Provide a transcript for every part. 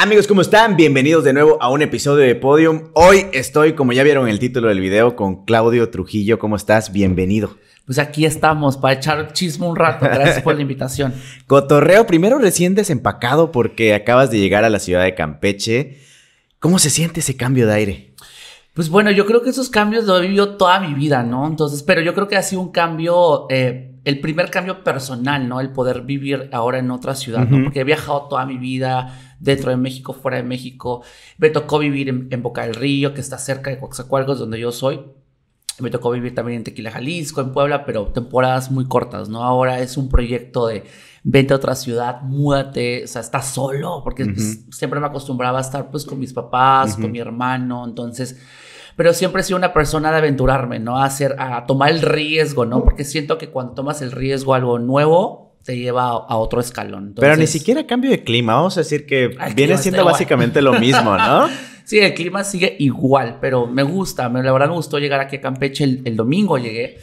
Amigos, ¿cómo están? Bienvenidos de nuevo a un episodio de Podium. Hoy estoy, como ya vieron en el título del video, con Claudio Trujillo. ¿Cómo estás? Bienvenido. Pues aquí estamos para echar chisme un rato. Gracias por la invitación. Cotorreo, primero recién desempacado porque acabas de llegar a la ciudad de Campeche. ¿Cómo se siente ese cambio de aire? Pues bueno, yo creo que esos cambios lo he vivido toda mi vida, ¿no? Entonces, pero yo creo que ha sido un cambio eh, el primer cambio personal, ¿no? El poder vivir ahora en otra ciudad, ¿no? Porque he viajado toda mi vida dentro de México, fuera de México. Me tocó vivir en, Boca del Río, que está cerca de Coaxacualcos, donde yo soy. Me tocó vivir también en Tequila, Jalisco, en Puebla, pero temporadas muy cortas, ¿no? Ahora es un proyecto de vente a otra ciudad, múdate, o sea, estás solo, porque siempre me acostumbraba a estar pues con mis papás, con mi hermano, entonces pero siempre he sido una persona de aventurarme, ¿no? A, hacer, a tomar el riesgo, ¿no? Porque siento que cuando tomas el riesgo algo nuevo, te lleva a, otro escalón. pero ni siquiera cambio de clima, vamos a decir que viene siendo básicamente lo mismo, ¿no? sí, el clima sigue igual, pero me gusta, me, la verdad me gustó llegar aquí a Campeche el, domingo, llegué.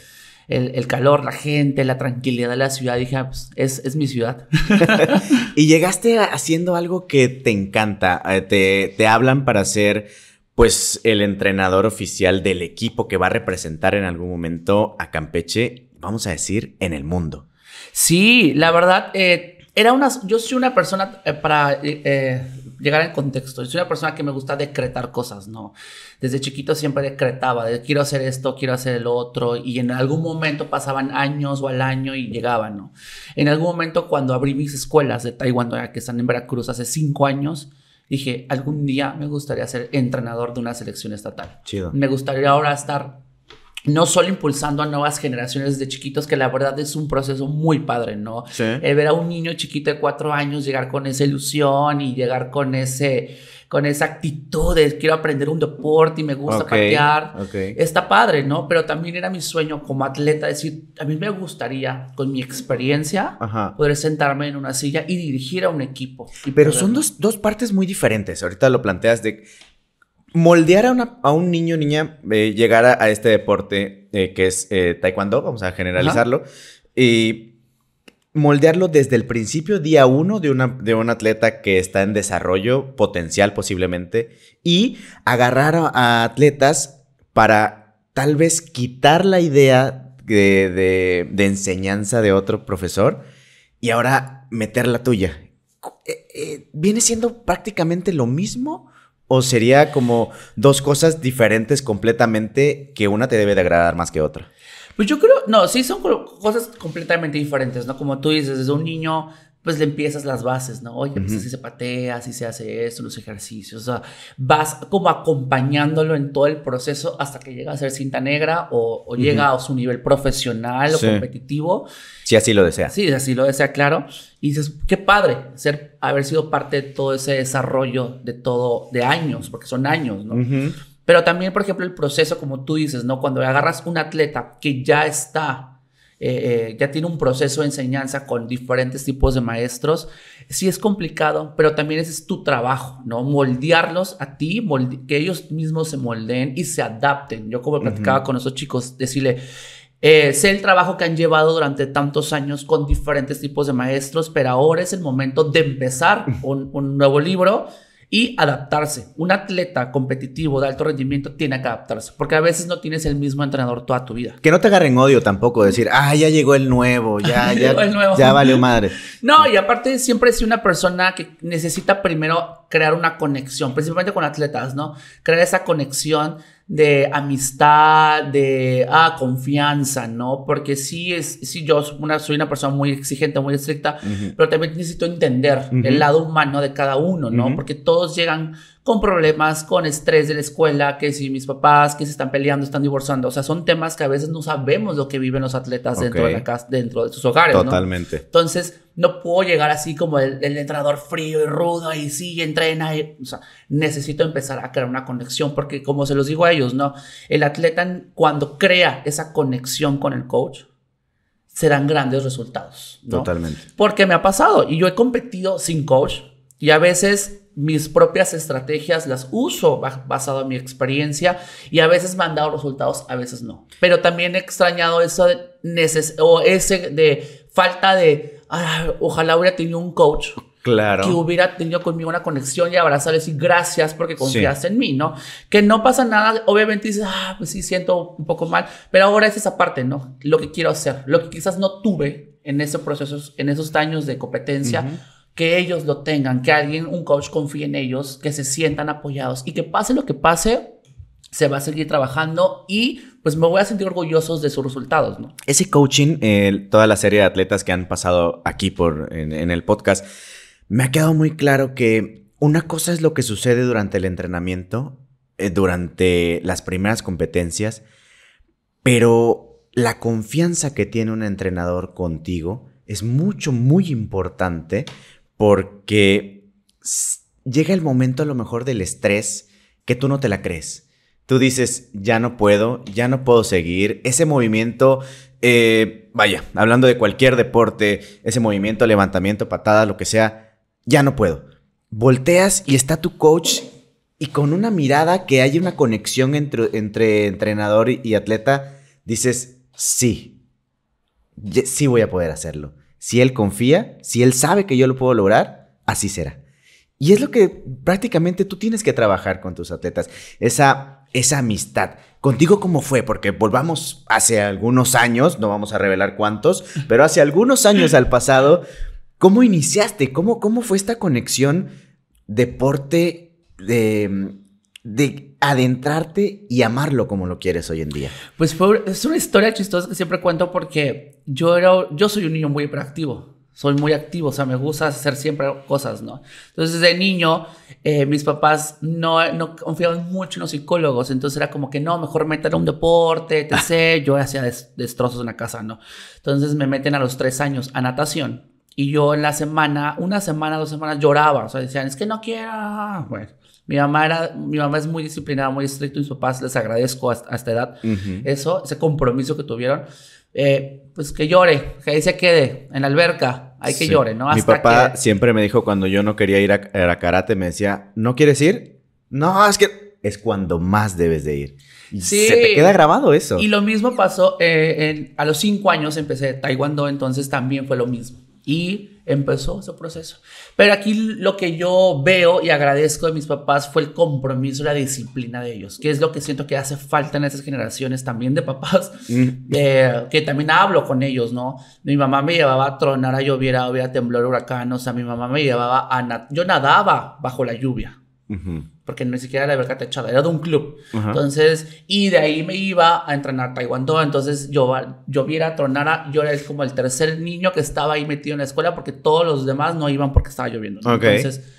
El, calor, la gente, la tranquilidad de la ciudad. Dije, ah, pues, es, mi ciudad. y llegaste haciendo algo que te encanta. Eh, te, te hablan para hacer pues el entrenador oficial del equipo que va a representar en algún momento a Campeche, vamos a decir, en el mundo. Sí, la verdad, eh, era una, yo soy una persona, eh, para eh, llegar al contexto, soy una persona que me gusta decretar cosas, ¿no? Desde chiquito siempre decretaba, quiero hacer esto, quiero hacer el otro, y en algún momento pasaban años o al año y llegaban, ¿no? En algún momento cuando abrí mis escuelas de Taiwán, que están en Veracruz hace cinco años, dije, algún día me gustaría ser entrenador de una selección estatal. Me gustaría ahora estar no solo impulsando a nuevas generaciones de chiquitos, que la verdad es un proceso muy padre, ¿no? Eh, ver a un niño chiquito de cuatro años llegar con esa ilusión y llegar con ese con esa actitud de quiero aprender un deporte y me gusta patear Está padre, ¿no? Pero también era mi sueño como atleta decir, a mí me gustaría, con mi experiencia, poder sentarme en una silla y dirigir a un equipo. Pero son dos, partes muy diferentes. Ahorita lo planteas de moldear a, una, a un niño niña, eh, llegar a, este deporte eh, que es eh, taekwondo, vamos a generalizarlo, y moldearlo desde el principio, día uno, de, una, de un atleta que está en desarrollo potencial posiblemente, y agarrar a, atletas para tal vez quitar la idea de, enseñanza de otro profesor y ahora meter la tuya. Eh, eh, ¿Viene siendo prácticamente lo mismo? ¿O sería como dos cosas diferentes completamente que una te debe de agradar más que otra? Pues yo creo, no, sí son cosas completamente diferentes, ¿no? Como tú dices, desde un niño pues le empiezas las bases, ¿no? Oye, pues así se patea, así se hace esto, los ejercicios, o sea, vas como acompañándolo en todo el proceso hasta que llega a ser cinta negra o, llega a su nivel profesional o competitivo. Si así lo desea. Sí, así lo desea, claro. Y dices, qué padre ser, haber sido parte de todo ese desarrollo de todo, de años, porque son años, ¿no? Pero también, por ejemplo, el proceso, como tú dices, ¿no? Cuando agarras un atleta que ya está, eh, eh, ya tiene un proceso de enseñanza con diferentes tipos de maestros, sí es complicado, pero también ese es tu trabajo, ¿no? Moldearlos a ti, que ellos mismos se moldeen y se adapten. Yo como platicaba con esos chicos, decirle, eh, sé el trabajo que han llevado durante tantos años con diferentes tipos de maestros, pero ahora es el momento de empezar un nuevo libro y adaptarse. Un atleta competitivo de alto rendimiento tiene que adaptarse, porque a veces no tienes el mismo entrenador toda tu vida. Que no te agarren odio tampoco, decir, ah, ya llegó el nuevo, ya, ya, ya valió madre. No, y aparte siempre es una persona que necesita primero crear una conexión, principalmente con atletas, ¿no? Crear esa conexión de amistad, de ah, confianza, ¿no? Porque sí, es, si yo soy una, soy una persona muy exigente, muy estricta, pero también necesito entender el lado humano de cada uno, ¿no? Porque todos llegan con problemas, con estrés de la escuela, que si mis papás que se están peleando, están divorciando. O sea, son temas que a veces no sabemos lo que viven los atletas dentro de la casa, dentro de sus hogares. Totalmente. Entonces, no puedo llegar así como el, entrenador frío y rudo y sí, entrena. o sea, necesito empezar a crear una conexión porque como se los digo a ellos, ¿no? El atleta cuando crea esa conexión con el coach, serán grandes resultados. Totalmente. Porque me ha pasado y yo he competido sin coach y a veces mis propias estrategias, las uso basado en mi experiencia y a veces me han dado resultados, a veces no. Pero también he extrañado eso de o ese de falta de, ojalá hubiera tenido un coach. Claro. Que hubiera tenido conmigo una conexión y abrazar y decir gracias porque confiaste en mí, ¿no? Que no pasa nada. Obviamente dices, ah, pues sí, siento un poco mal. Pero ahora es esa parte, ¿no? Lo que quiero hacer, lo que quizás no tuve en ese proceso, en esos años de competencia que ellos lo tengan, que alguien, un coach confíe en ellos, que se sientan apoyados y que pase lo que pase, se va a seguir trabajando y pues me voy a sentir orgulloso de sus resultados, ¿no? Ese coaching, eh, toda la serie de atletas que han pasado aquí por, en, el podcast, me ha quedado muy claro que una cosa es lo que sucede durante el entrenamiento, eh, durante las primeras competencias, pero la confianza que tiene un entrenador contigo es mucho, muy importante porque llega el momento a lo mejor del estrés que tú no te la crees. Tú dices, ya no puedo, ya no puedo seguir. Ese movimiento, eh, vaya, hablando de cualquier deporte, ese movimiento, levantamiento, patada, lo que sea, ya no puedo. Volteas y está tu coach y con una mirada que hay una conexión entre, entre entrenador y atleta, dices, sí, sí voy a poder hacerlo si Él confía, si Él sabe que yo lo puedo lograr, así será. Y es lo que prácticamente tú tienes que trabajar con tus atletas, esa, esa amistad. Contigo cómo fue, porque volvamos hace algunos años, no vamos a revelar cuántos, pero hace algunos años al pasado, ¿cómo iniciaste? ¿Cómo, cómo fue esta conexión deporte de de adentrarte y amarlo como lo quieres hoy en día? Pues es una historia chistosa que siempre cuento porque yo, era, yo soy un niño muy hiperactivo. Soy muy activo, o sea, me gusta hacer siempre cosas, ¿no? Entonces, de niño, eh, mis papás no, no, confiaban mucho en los psicólogos, entonces era como que no, mejor meter a un deporte, etc. sé Yo hacía destrozos en la casa, ¿no? Entonces me meten a los tres años a natación y yo en la semana, una semana, dos semanas lloraba, o sea, decían, es que no quiero. Bueno, mi mamá, era, mi mamá es muy disciplinada, muy estricta y su papás les agradezco hasta, esta edad eso, ese compromiso que tuvieron. Eh, pues que llore, que ahí se quede, en la alberca, hay que llore, ¿no? Hasta mi papá siempre me dijo cuando yo no quería ir a, karate, me decía, ¿no quieres ir? No, es que es cuando más debes de ir. sí. Se te queda grabado eso. Y lo mismo pasó, eh, a los cinco años empecé taekwondo, entonces también fue lo mismo. Y empezó ese proceso. Pero aquí lo que yo veo y agradezco de mis papás fue el compromiso, la disciplina de ellos, que es lo que siento que hace falta en esas generaciones también de papás, mm. eh, que también hablo con ellos, ¿no? Mi mamá me llevaba a tronar, a lloviera, a, temblor, huracanos, a mi mamá me llevaba a... Yo nadaba bajo la lluvia. Uh porque ni siquiera la te echaba, era de un club. Entonces, y de ahí me iba a entrenar taekwondo, entonces yo, yo viera, tronara, yo era como el tercer niño que estaba ahí metido en la escuela porque todos los demás no iban porque estaba lloviendo. Entonces,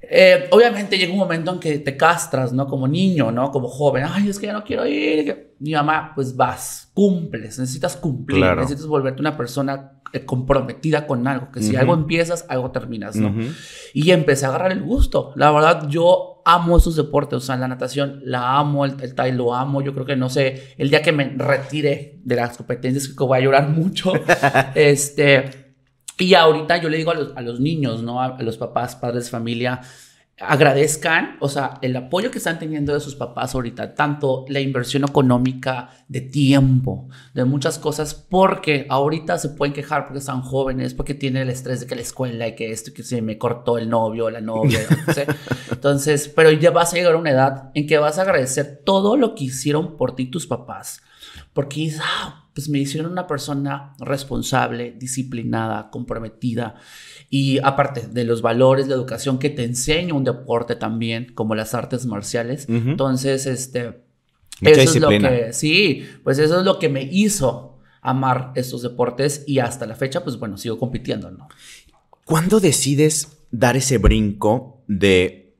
eh, obviamente llega un momento en que te castras, ¿no? Como niño, ¿no? Como joven, ay, es que ya no quiero ir. Mi mamá, pues vas, cumples, necesitas cumplir, necesitas volverte una persona eh, comprometida con algo, que si algo empiezas, algo terminas, ¿no? Y empecé a agarrar el gusto. La verdad, yo amo esos deportes, o sea, la natación la amo, el, el, lo amo, yo creo que no sé, el día que me retire de las competencias, que voy a llorar mucho, este... Y ahorita yo le digo a los, niños, ¿no? A, a los papás, padres, familia, agradezcan, o sea, el apoyo que están teniendo de sus papás ahorita, tanto la inversión económica, de tiempo, de muchas cosas, porque ahorita se pueden quejar porque están jóvenes, porque tienen el estrés de que la escuela y que esto, que se me cortó el novio, la novia, no Entonces, pero ya vas a llegar a una edad en que vas a agradecer todo lo que hicieron por ti tus papás, porque ah, pues me hicieron una persona responsable, disciplinada, comprometida y aparte de los valores, la educación que te enseña un deporte también, como las artes marciales. Entonces, este, eso es lo que, sí, pues eso es lo que me hizo amar estos deportes y hasta la fecha, pues bueno, sigo compitiendo, ¿Cuándo decides dar ese brinco de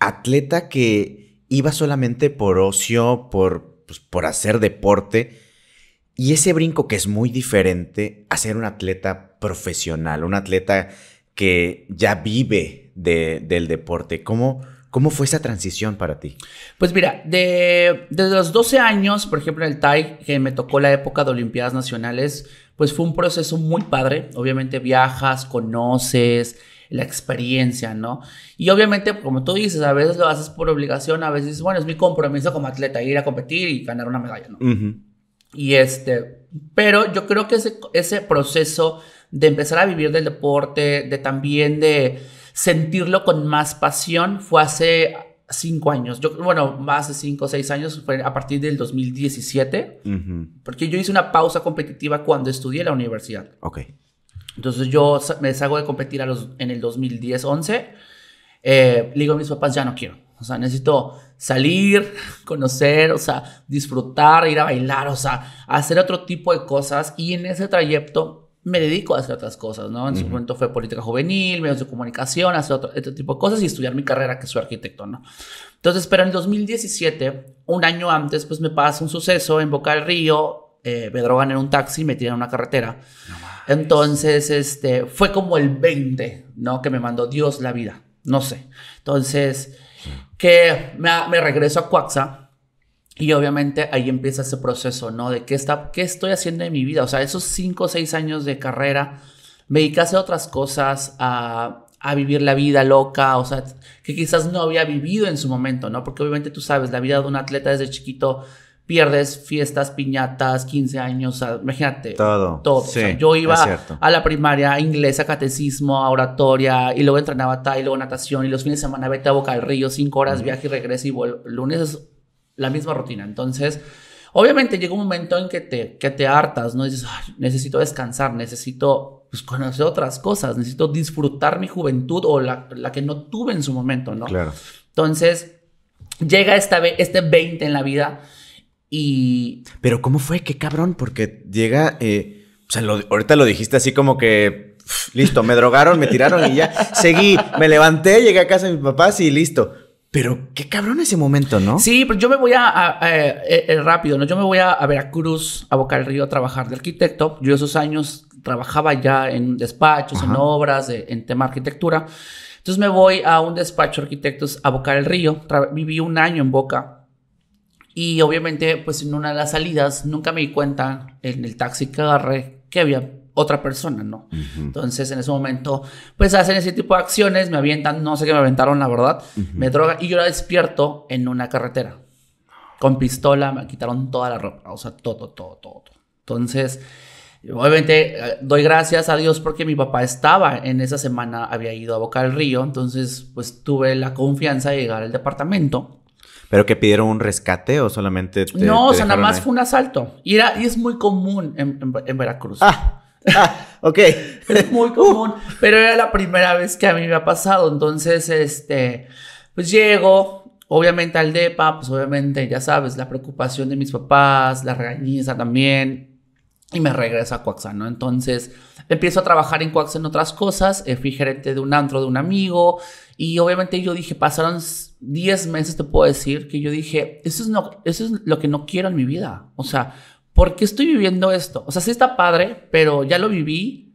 atleta que iba solamente por ocio, por, pues, por hacer deporte? Y ese brinco que es muy diferente a ser un atleta profesional, un atleta que ya vive del deporte. ¿Cómo, ¿Cómo fue esa transición para ti? Pues mira, desde los 12 años, por ejemplo, en el TAI, que me tocó la época de Olimpiadas Nacionales, pues fue un proceso muy padre. Obviamente viajas, conoces, la experiencia, ¿no? Y obviamente, como tú dices, a veces lo haces por obligación, a veces, bueno, es mi compromiso como atleta ir a competir y ganar una medalla, ¿no? Y este, pero yo creo que ese, ese proceso de empezar a vivir del deporte, de también de sentirlo con más pasión, fue hace cinco años. Yo, bueno, más de cinco o seis años, fue a partir del 2017, porque yo hice una pausa competitiva cuando estudié en la universidad. Ok. Entonces yo me deshago de competir a los, en el 2010-11. Eh, le digo a mis papás, ya no quiero. O sea, necesito salir, conocer, o sea, disfrutar, ir a bailar, o sea, hacer otro tipo de cosas. Y en ese trayecto me dedico a hacer otras cosas, ¿no? En su momento fue política juvenil, medios de comunicación, hacer otro este tipo de cosas y estudiar mi carrera, que soy arquitecto, ¿no? Entonces, pero en 2017, un año antes, pues me pasa un suceso en Boca del Río, eh, me drogan en un taxi y me tiran a una carretera. Entonces, este, fue como el 20, ¿no? Que me mandó Dios la vida, no sé. Entonces, que me, regreso a Coaxa y obviamente ahí empieza ese proceso, ¿no? De qué, está, qué estoy haciendo en mi vida. O sea, esos cinco o 6 años de carrera, me dediqué a otras cosas, a, a vivir la vida loca, o sea, que quizás no había vivido en su momento, ¿no? Porque obviamente tú sabes, la vida de un atleta desde chiquito pierdes fiestas, piñatas, 15 años, imagínate. Todo. Todo. yo iba a la primaria, inglesa, catecismo, oratoria, y luego entrenaba tal, y luego natación, y los fines de semana vete a Boca del Río, Cinco horas, viaje y regreso, y Lunes es la misma rutina. Entonces, obviamente llega un momento en que te, que te hartas, ¿no? dices, necesito descansar, necesito pues, conocer otras cosas, necesito disfrutar mi juventud o la, la que no tuve en su momento, ¿no? Claro. Entonces, llega esta, este 20 en la vida y. Pero, ¿cómo fue? Qué cabrón, porque llega. Eh, o sea, ahorita lo dijiste así como que. listo, me drogaron, me tiraron y ya. Seguí, me levanté, llegué a casa de mis papás y listo. Pero qué cabrón ese momento, ¿no? Sí, pero pues yo me voy a, eh, eh, rápido, ¿no? Yo me voy a, Veracruz, a Boca del Río, a trabajar de arquitecto. Yo esos años trabajaba ya en despachos, en obras, en tema arquitectura. Entonces me voy a un despacho de arquitectos a Boca del Río. viví un año en Boca. Y obviamente, pues en una de las salidas, nunca me di cuenta en el taxi que agarré que había otra persona, ¿no? Entonces, en ese momento, pues hacen ese tipo de acciones, me avientan, no sé qué me aventaron, la verdad, me droga y yo la despierto en una carretera. Con pistola, me quitaron toda la ropa, o sea, todo, todo, todo. todo. Entonces, obviamente, eh, doy gracias a Dios porque mi papá estaba en esa semana, había ido a Boca del Río, entonces, pues tuve la confianza de llegar al departamento ¿Pero que pidieron un rescate o solamente No, o sea, nada más fue un asalto. Y, era, y es muy común en, Veracruz. Ah, ah ok. es muy uh. común. Pero era la primera vez que a mí me ha pasado. Entonces, este, pues llego, obviamente al DEPA, pues obviamente, ya sabes, la preocupación de mis papás, la regañiza también. Y me regreso a Coaxa, ¿no? Entonces, empiezo a trabajar en Coaxa en otras cosas. Eh, fui gerente de un antro de un amigo y obviamente yo dije, pasaron 10 meses, te puedo decir, que yo dije, eso es, no, eso es lo que no quiero en mi vida. O sea, ¿por qué estoy viviendo esto? O sea, sí está padre, pero ya lo viví.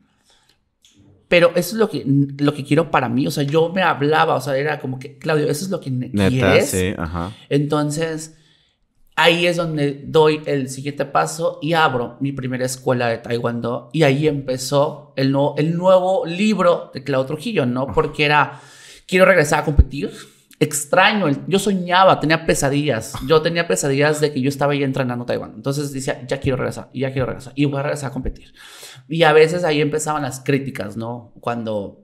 Pero eso es lo que, lo que quiero para mí. O sea, yo me hablaba, o sea, era como que, Claudio, eso es lo que Neta, Sí, ajá. Entonces, ahí es donde doy el siguiente paso y abro mi primera escuela de Taekwondo. Y ahí empezó el el nuevo libro de Claudio Trujillo, ¿no? Oh. Porque era Quiero regresar a competir. Extraño, yo soñaba, tenía pesadillas. Yo tenía pesadillas de que yo estaba ahí entrenando Taiwán. Entonces decía, ya quiero regresar, ya quiero regresar, y voy a regresar a competir. Y a veces ahí empezaban las críticas, ¿no? Cuando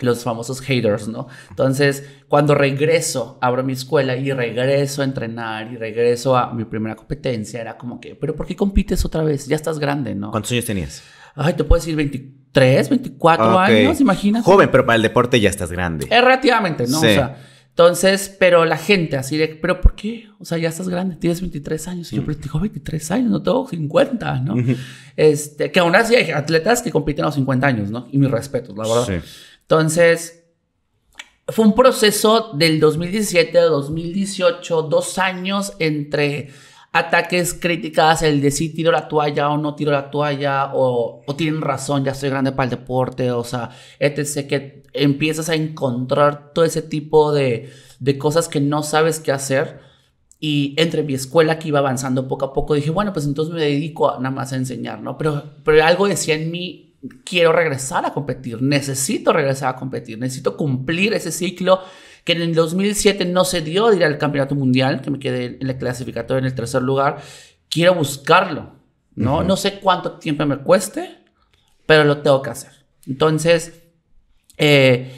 los famosos haters, ¿no? Entonces, cuando regreso, abro mi escuela y regreso a entrenar y regreso a mi primera competencia, era como que, pero ¿por qué compites otra vez? Ya estás grande, ¿no? ¿Cuántos años tenías? Ay, te puedo decir 20, ¿Tres? 24 ah, años, imagínate. Joven, pero para el deporte ya estás grande. es relativamente, ¿no? O sea, entonces, pero la gente así de, ¿pero por qué? O sea, ya estás grande, tienes 23 años. Y yo, pero tengo 23 años, no tengo 50, ¿no? este, que aún así hay atletas que compiten a los 50 años, ¿no? Y mis respetos, la verdad. Entonces, fue un proceso del 2017 a 2018, dos años entre ataques, críticas, el decir tiro la toalla o no tiro la toalla, o, tienen razón, ya soy grande para el deporte, o sea, etc. Que empiezas a encontrar todo ese tipo de, de cosas que no sabes qué hacer. Y entre mi escuela que iba avanzando poco a poco, dije, bueno, pues entonces me dedico a, nada más a enseñar, ¿no? Pero, pero algo decía en mí, quiero regresar a competir, necesito regresar a competir, necesito cumplir ese ciclo que en el 2007 no se dio ir al campeonato mundial, que me quedé en la clasificatoria en el tercer lugar, quiero buscarlo, ¿no? No sé cuánto tiempo me cueste, pero lo tengo que hacer. Entonces, eh,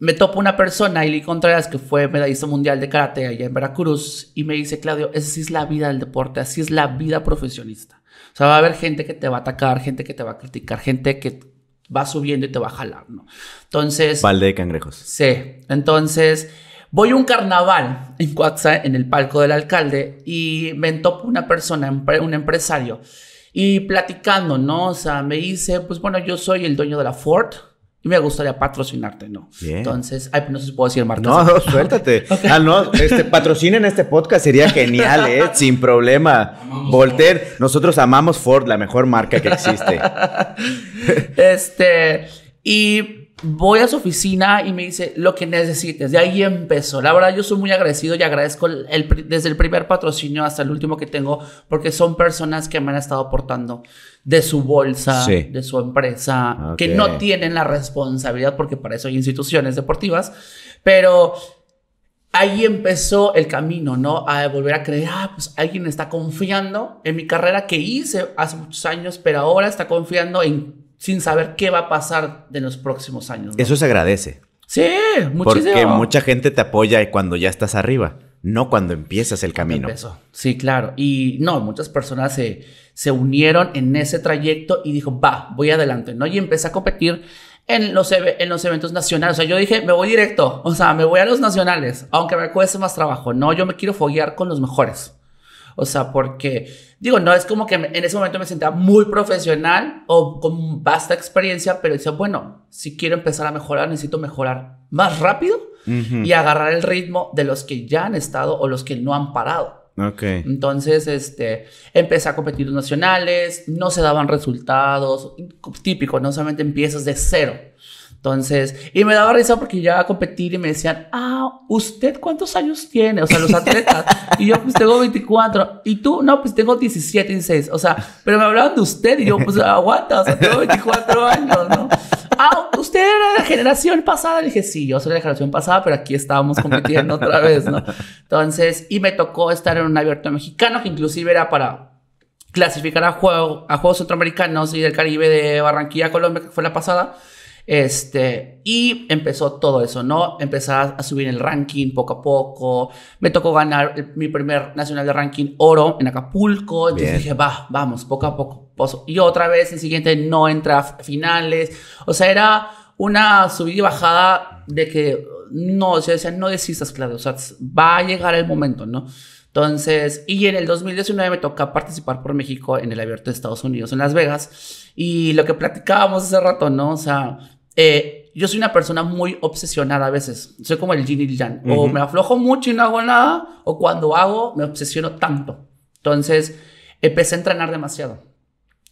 me topo una persona, Ili Contreras, que fue medallista mundial de karate allá en Veracruz, y me dice, Claudio, así es la vida del deporte, así es la vida profesionista. O sea, va a haber gente que te va a atacar, gente que te va a criticar, gente que va subiendo y te va a jalar, ¿no? Entonces... Balde de cangrejos. Sí, entonces... Voy a un carnaval en cuaxa en el palco del alcalde, y me entopo una persona, un empresario, y platicando, ¿no? O sea, me dice, pues bueno, yo soy el dueño de la Ford, y me gustaría patrocinarte, ¿no? Entonces, ay, pues no sé si puedo decir marcas. No, suéltate. Ah, no, este, patrocinen este podcast, sería genial, ¿eh? Sin problema. Volter. nosotros amamos Ford, la mejor marca que existe. este, y voy a su oficina y me dice lo que necesites. De ahí empezó. La verdad, yo soy muy agradecido y agradezco el, desde el primer patrocinio hasta el último que tengo, porque son personas que me han estado aportando de su bolsa, de su empresa, que no tienen la responsabilidad, porque para eso hay instituciones deportivas, pero ahí empezó el camino, ¿no? A volver a creer, ah, pues alguien está confiando en mi carrera que hice hace muchos años, pero ahora está confiando en sin saber qué va a pasar de los próximos años. Eso se agradece. Sí, muchísimo. Porque mucha gente te apoya cuando ya estás arriba, no cuando empiezas el camino. Empezó. Sí, claro. Y no, muchas personas se, unieron en ese trayecto y dijo, va, voy adelante, ¿no? Y empecé a competir en los, en los eventos nacionales. O sea, yo dije, me voy directo, o sea, me voy a los nacionales, aunque me cueste más trabajo. No, yo me quiero foguear con los mejores. O sea, porque, digo, no es como que en ese momento me sentía muy profesional o con vasta experiencia, pero decía, bueno, si quiero empezar a mejorar, necesito mejorar más rápido y agarrar el ritmo de los que ya han estado o los que no han parado. Entonces, este, empecé a competir nacionales, no se daban resultados, típico, no solamente empiezas de cero. Entonces, y me daba risa porque yo iba a competir y me decían, ah, ¿usted cuántos años tiene? O sea, los atletas. y yo, pues tengo 24. Y tú, no, pues tengo 17, 16. O sea, pero me hablaban de usted y yo, pues aguanta, o sea, tengo 24 años, ¿no? Ah, usted era de la generación pasada. Le dije, sí, yo soy de la generación pasada, pero aquí estábamos compitiendo otra vez, ¿no? Entonces, y me tocó estar en un abierto mexicano que inclusive era para clasificar a, juego, a Juegos Centroamericanos y del Caribe de Barranquilla, Colombia, que fue la pasada. Este, y empezó todo eso, ¿no? Empezar a subir el ranking poco a poco. Me tocó ganar mi primer nacional de ranking oro en Acapulco. Entonces dije, va, vamos, poco a poco. Y otra vez, el siguiente no entra a finales. O sea, era una subida y bajada de que no, o sea, no desistas, claro. O sea, va a llegar el momento, ¿no? Entonces, y en el 2019 me toca participar por México en el abierto de Estados Unidos en Las Vegas. Y lo que platicábamos hace rato, ¿no? O sea, eh, yo soy una persona muy obsesionada a veces. Soy como el yin y yang. O me aflojo mucho y no hago nada, o cuando hago, me obsesiono tanto. Entonces, empecé a entrenar demasiado.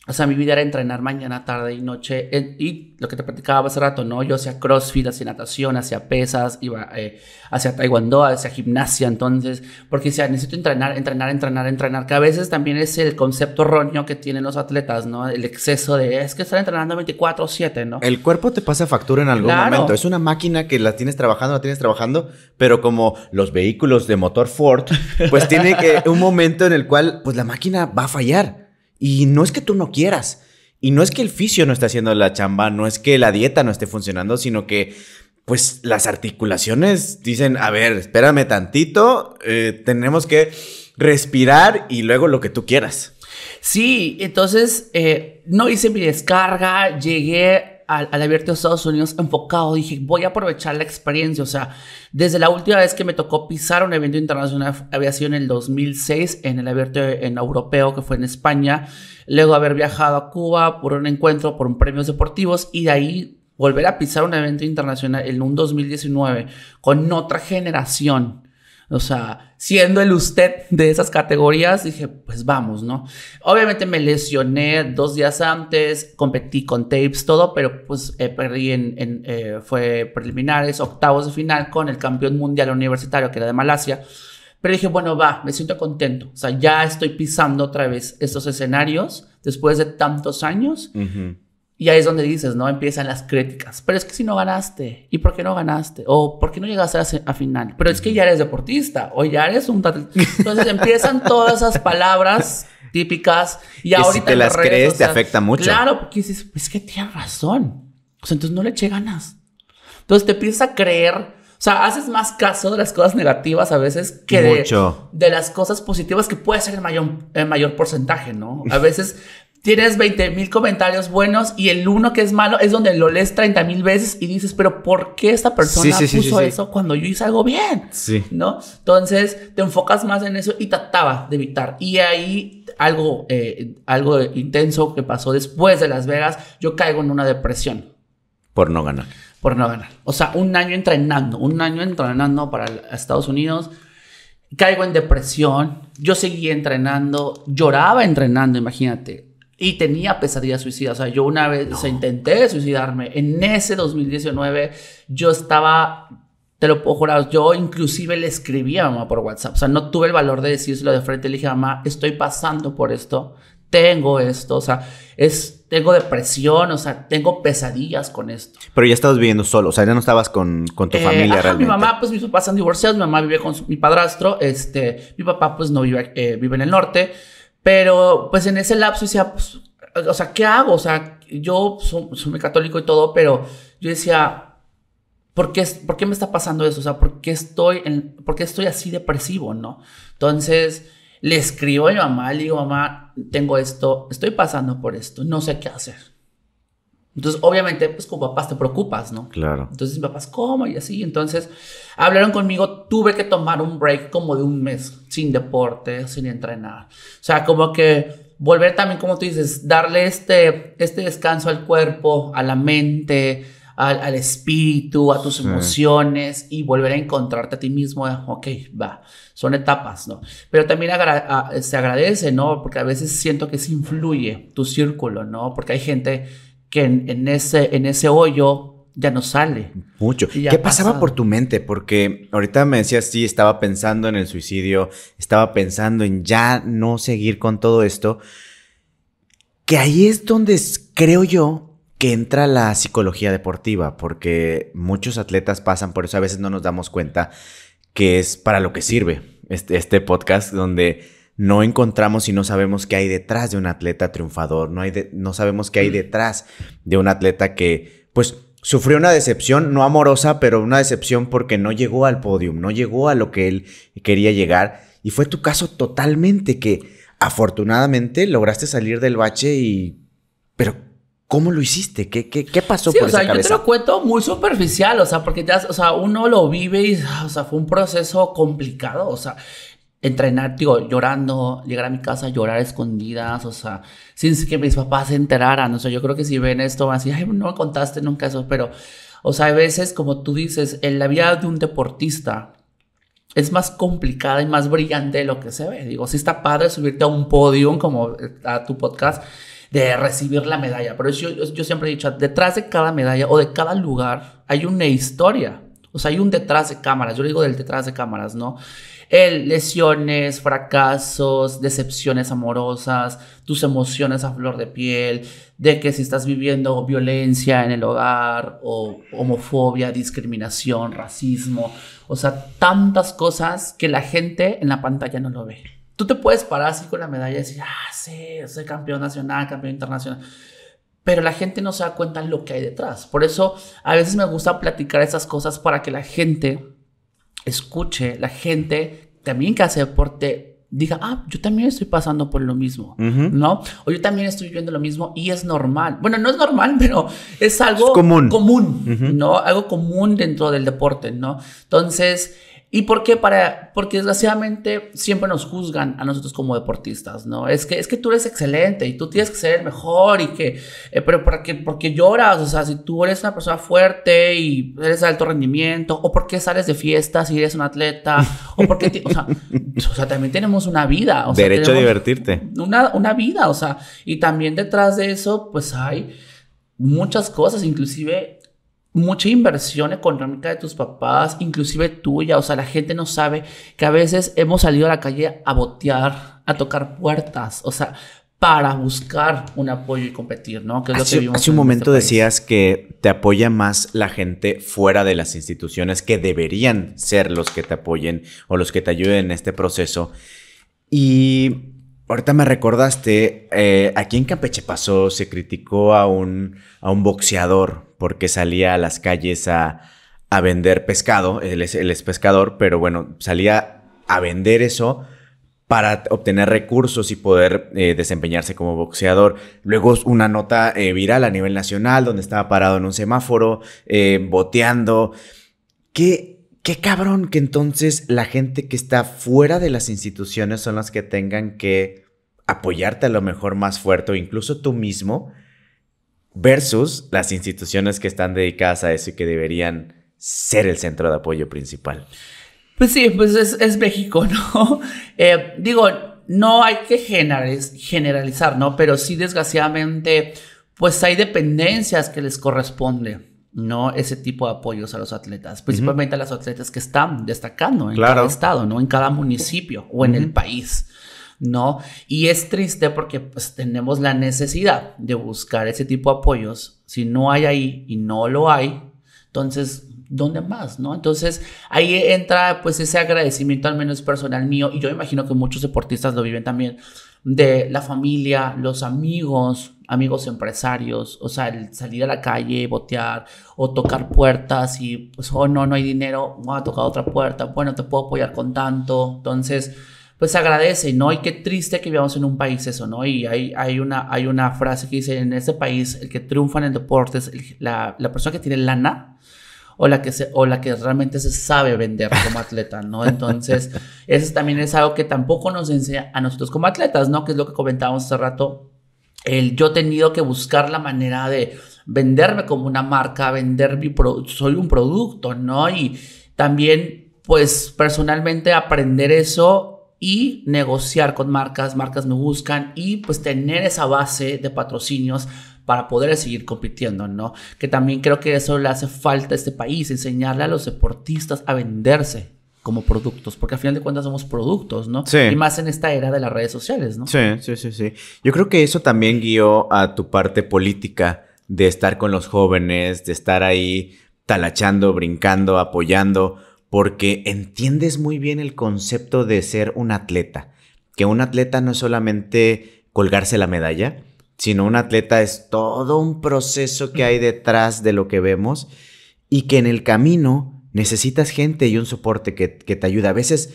O sea, mi vida era entrenar mañana, tarde y noche. Eh, y lo que te platicaba hace rato, ¿no? Yo hacía crossfit, hacía natación, hacía pesas, iba eh, hacia taekwondo, hacia gimnasia. Entonces, porque decía, necesito entrenar, entrenar, entrenar, entrenar. Que a veces también es el concepto erróneo que tienen los atletas, ¿no? El exceso de, es que están entrenando 24-7, ¿no? El cuerpo te pasa factura en algún momento. Es una máquina que la tienes trabajando, la tienes trabajando, pero como los vehículos de motor Ford, pues tiene que un momento en el cual, pues la máquina va a fallar. Y no es que tú no quieras. Y no es que el fisio no esté haciendo la chamba, no es que la dieta no esté funcionando, sino que pues las articulaciones dicen, a ver, espérame tantito, eh, tenemos que respirar y luego lo que tú quieras. Sí, entonces eh, no hice mi descarga, llegué al, abierto de Estados Unidos enfocado. Dije, voy a aprovechar la experiencia. O sea, desde la última vez que me tocó pisar un evento internacional había sido en el 2006 en el abierto en europeo que fue en España. Luego haber viajado a Cuba por un encuentro, por un premios deportivos y de ahí volver a pisar un evento internacional en un 2019 con otra generación o sea, siendo el usted de esas categorías, dije, pues vamos, ¿no? Obviamente me lesioné dos días antes, competí con tapes, todo, pero pues eh, perdí en, eh, fue preliminares, octavos de final con el campeón mundial universitario que era de Malasia. Pero dije, bueno, va, me siento contento. O sea, ya estoy pisando otra vez estos escenarios después de tantos años. Y ahí es donde dices, ¿no? Empiezan las críticas. Pero es que si no ganaste, ¿y por qué no ganaste? O ¿por qué no llegaste a, final? Pero es que ya eres deportista o ya eres un... Entonces empiezan todas esas palabras típicas y que Si te las crees, te afecta mucho. Claro, porque dices, pues es que tienes razón. O sea, entonces no le eché ganas. Entonces te empiezas a creer... O sea, haces más caso de las cosas negativas a veces que de, de, las cosas positivas que puede ser el mayor, el mayor porcentaje, ¿no? A veces tienes 20 mil comentarios buenos y el uno que es malo es donde lo lees 30 mil veces y dices, pero ¿por qué esta persona puso eso cuando yo hice algo bien? Sí. ¿No? Entonces te enfocas más en eso y trataba de evitar. Y ahí algo, eh, algo intenso que pasó después de Las Vegas, yo caigo en una depresión. Por no ganar. Por no ganar. O sea, un año entrenando, un año entrenando para Estados Unidos caigo en depresión, yo seguía entrenando, lloraba entrenando, imagínate y tenía pesadillas suicidas. O sea, yo una vez se intenté suicidarme. En ese 2019 yo estaba, te lo puedo jurar, yo inclusive le escribí a mamá por WhatsApp. O sea, no tuve el valor de decírselo de frente. Le dije, mamá, estoy pasando por esto. Tengo esto. O sea, es, tengo depresión. O sea, tengo pesadillas con esto. Pero ya estabas viviendo solo. O sea, ya no estabas con, con tu eh, familia Mi mamá, pues mis papás están divorciados. Mi mamá vive con mi padrastro. Este, mi papá, pues no vive, eh, vive en el norte. Pero pues en ese lapso decía, pues, o sea, ¿qué hago? O sea, yo soy, muy católico y todo, pero yo decía, ¿por qué, me está pasando eso? O sea, ¿por qué estoy, en, ¿por estoy así depresivo? ¿No? Entonces le escribo a mi mamá, le digo, mamá, tengo esto, estoy pasando por esto, no sé qué hacer. Entonces, obviamente, pues como papás te preocupas, ¿no? Claro. Entonces, papás, ¿cómo? Y así. Entonces, hablaron conmigo, tuve que tomar un break como de un mes, sin deporte, sin entrenar. O sea, como que volver también, como tú dices, darle este, este descanso al cuerpo, a la mente, al, espíritu, a tus emociones y volver a encontrarte a ti mismo. Eh, ok, va. Son etapas, ¿no? Pero también se agradece, ¿no? Porque a veces siento que se influye tu círculo, ¿no? Porque hay gente que en, ese, en ese hoyo ya no sale. Mucho. ¿Qué pasaba por tu mente? Porque ahorita me decías, sí, estaba pensando en el suicidio, estaba pensando en ya no seguir con todo esto. Que ahí es donde creo yo que entra la psicología deportiva, porque muchos atletas pasan por eso, a veces no nos damos cuenta que es para lo que sirve este, este podcast, donde no encontramos y no sabemos qué hay detrás de un atleta triunfador, no, hay no sabemos qué hay mm. detrás de un atleta que, pues, sufrió una decepción, no amorosa, pero una decepción porque no llegó al podium, no llegó a lo que él quería llegar. Y fue tu caso totalmente que afortunadamente lograste salir del bache y... Pero, ¿cómo lo hiciste? ¿Qué, qué, pasó sí, por Yo te lo cuento muy superficial, o sea, porque uno lo vive y, sea, fue un proceso complicado, o sea, entrenar, digo, llorando, llegar a mi casa, llorar escondidas, o sea, sin que mis papás se enteraran, o sea, yo creo que si ven esto van a decir, ay, no me contaste nunca eso, pero, o sea, a veces, como tú dices, en la vida de un deportista es más complicada y más brillante de lo que se ve, digo, sí está padre subirte a un podium como eh, a tu podcast de recibir la medalla, pero yo, yo siempre he dicho, detrás de cada medalla o de cada lugar hay una historia, o sea, hay un detrás de cámaras, yo digo del detrás de cámaras, ¿no? Eh, lesiones, fracasos, decepciones amorosas, tus emociones a flor de piel, de que si estás viviendo violencia en el hogar o homofobia, discriminación, racismo, o sea, tantas cosas que la gente en la pantalla no lo ve. Tú te puedes parar así con la medalla y decir, ah, sí, soy campeón nacional, campeón internacional pero la gente no se da cuenta de lo que hay detrás. Por eso a veces me gusta platicar esas cosas para que la gente escuche la gente también que hace deporte diga, ah, yo también estoy pasando por lo mismo, ¿no? O yo también estoy viviendo lo mismo y es normal. Bueno, no es normal, pero es algo común, común ¿no? Algo común dentro del deporte, ¿no? Entonces, ¿Y por qué? Para, porque desgraciadamente siempre nos juzgan a nosotros como deportistas, ¿no? Es que, es que tú eres excelente y tú tienes que ser el mejor y que, eh, pero ¿por qué, porque lloras? O sea, si tú eres una persona fuerte y eres de alto rendimiento, o por qué sales de fiestas si eres un atleta, o porque, o, sea, o sea, también tenemos una vida. Derecho a divertirte. Una, una vida, o sea, y también detrás de eso, pues hay muchas cosas, inclusive mucha inversión económica de tus papás, inclusive tuya. O sea, la gente no sabe que a veces hemos salido a la calle a botear, a tocar puertas, o sea, para buscar un apoyo y competir, ¿no? hace, un este momento decías que te apoya más la gente fuera de las instituciones que deberían ser los que te apoyen o los que te ayuden en este proceso. Y Ahorita me recordaste, eh, aquí en Campeche pasó, se criticó a un, a un boxeador porque salía a las calles a, vender pescado, él es, pescador, pero bueno, salía a vender eso para obtener recursos y poder eh, desempeñarse como boxeador. Luego una nota eh, viral a nivel nacional donde estaba parado en un semáforo, eh, boteando. ¿Qué, qué cabrón que entonces la gente que está fuera de las instituciones son las que tengan que apoyarte a lo mejor más fuerte o incluso tú mismo versus las instituciones que están dedicadas a eso y que deberían ser el centro de apoyo principal. Pues sí, pues es, México, ¿no? Eh, digo, no hay que generalizar, ¿no? Pero sí, desgraciadamente, pues hay dependencias que les corresponde, ¿no? Ese tipo de apoyos a los atletas, principalmente a las atletas que están destacando en claro. cada estado, ¿no? En cada municipio o en el país. ¿no? Y es triste porque pues, tenemos la necesidad de buscar ese tipo de apoyos. Si no hay ahí y no lo hay, entonces, ¿dónde más, no? Entonces, ahí entra pues ese agradecimiento al menos personal mío y yo imagino que muchos deportistas lo viven también de la familia, los amigos, amigos empresarios, o sea, el salir a la calle, botear o tocar puertas y pues, oh no, no hay dinero, voy a tocar otra puerta, bueno, te puedo apoyar con tanto. Entonces, pues agradece, ¿no? Y qué triste que vivamos en un país eso, ¿no? Y hay, hay, una, hay una frase que dice, en este país el que triunfa en el deporte es la, la, persona que tiene lana o la que, se, o la que realmente se sabe vender como atleta, ¿no? Entonces, eso también es algo que tampoco nos enseña a nosotros como atletas, ¿no? Que es lo que comentábamos hace rato, el yo he tenido que buscar la manera de venderme como una marca, vender mi producto, soy un producto, ¿no? Y también, pues personalmente aprender eso y negociar con marcas, marcas me buscan y pues tener esa base de patrocinios para poder seguir compitiendo, ¿no? Que también creo que eso le hace falta a este país, enseñarle a los deportistas a venderse como productos, porque al final de cuentas somos productos, ¿no? Sí. Y más en esta era de las redes sociales, ¿no? Sí, sí, sí, sí. Yo creo que eso también guió a tu parte política de estar con los jóvenes, de estar ahí talachando, brincando, apoyando, porque entiendes muy bien el concepto de ser un atleta, que un atleta no es solamente colgarse la medalla, sino un atleta es todo un proceso que hay detrás de lo que vemos y que en el camino necesitas gente y un soporte que, te ayuda. A veces,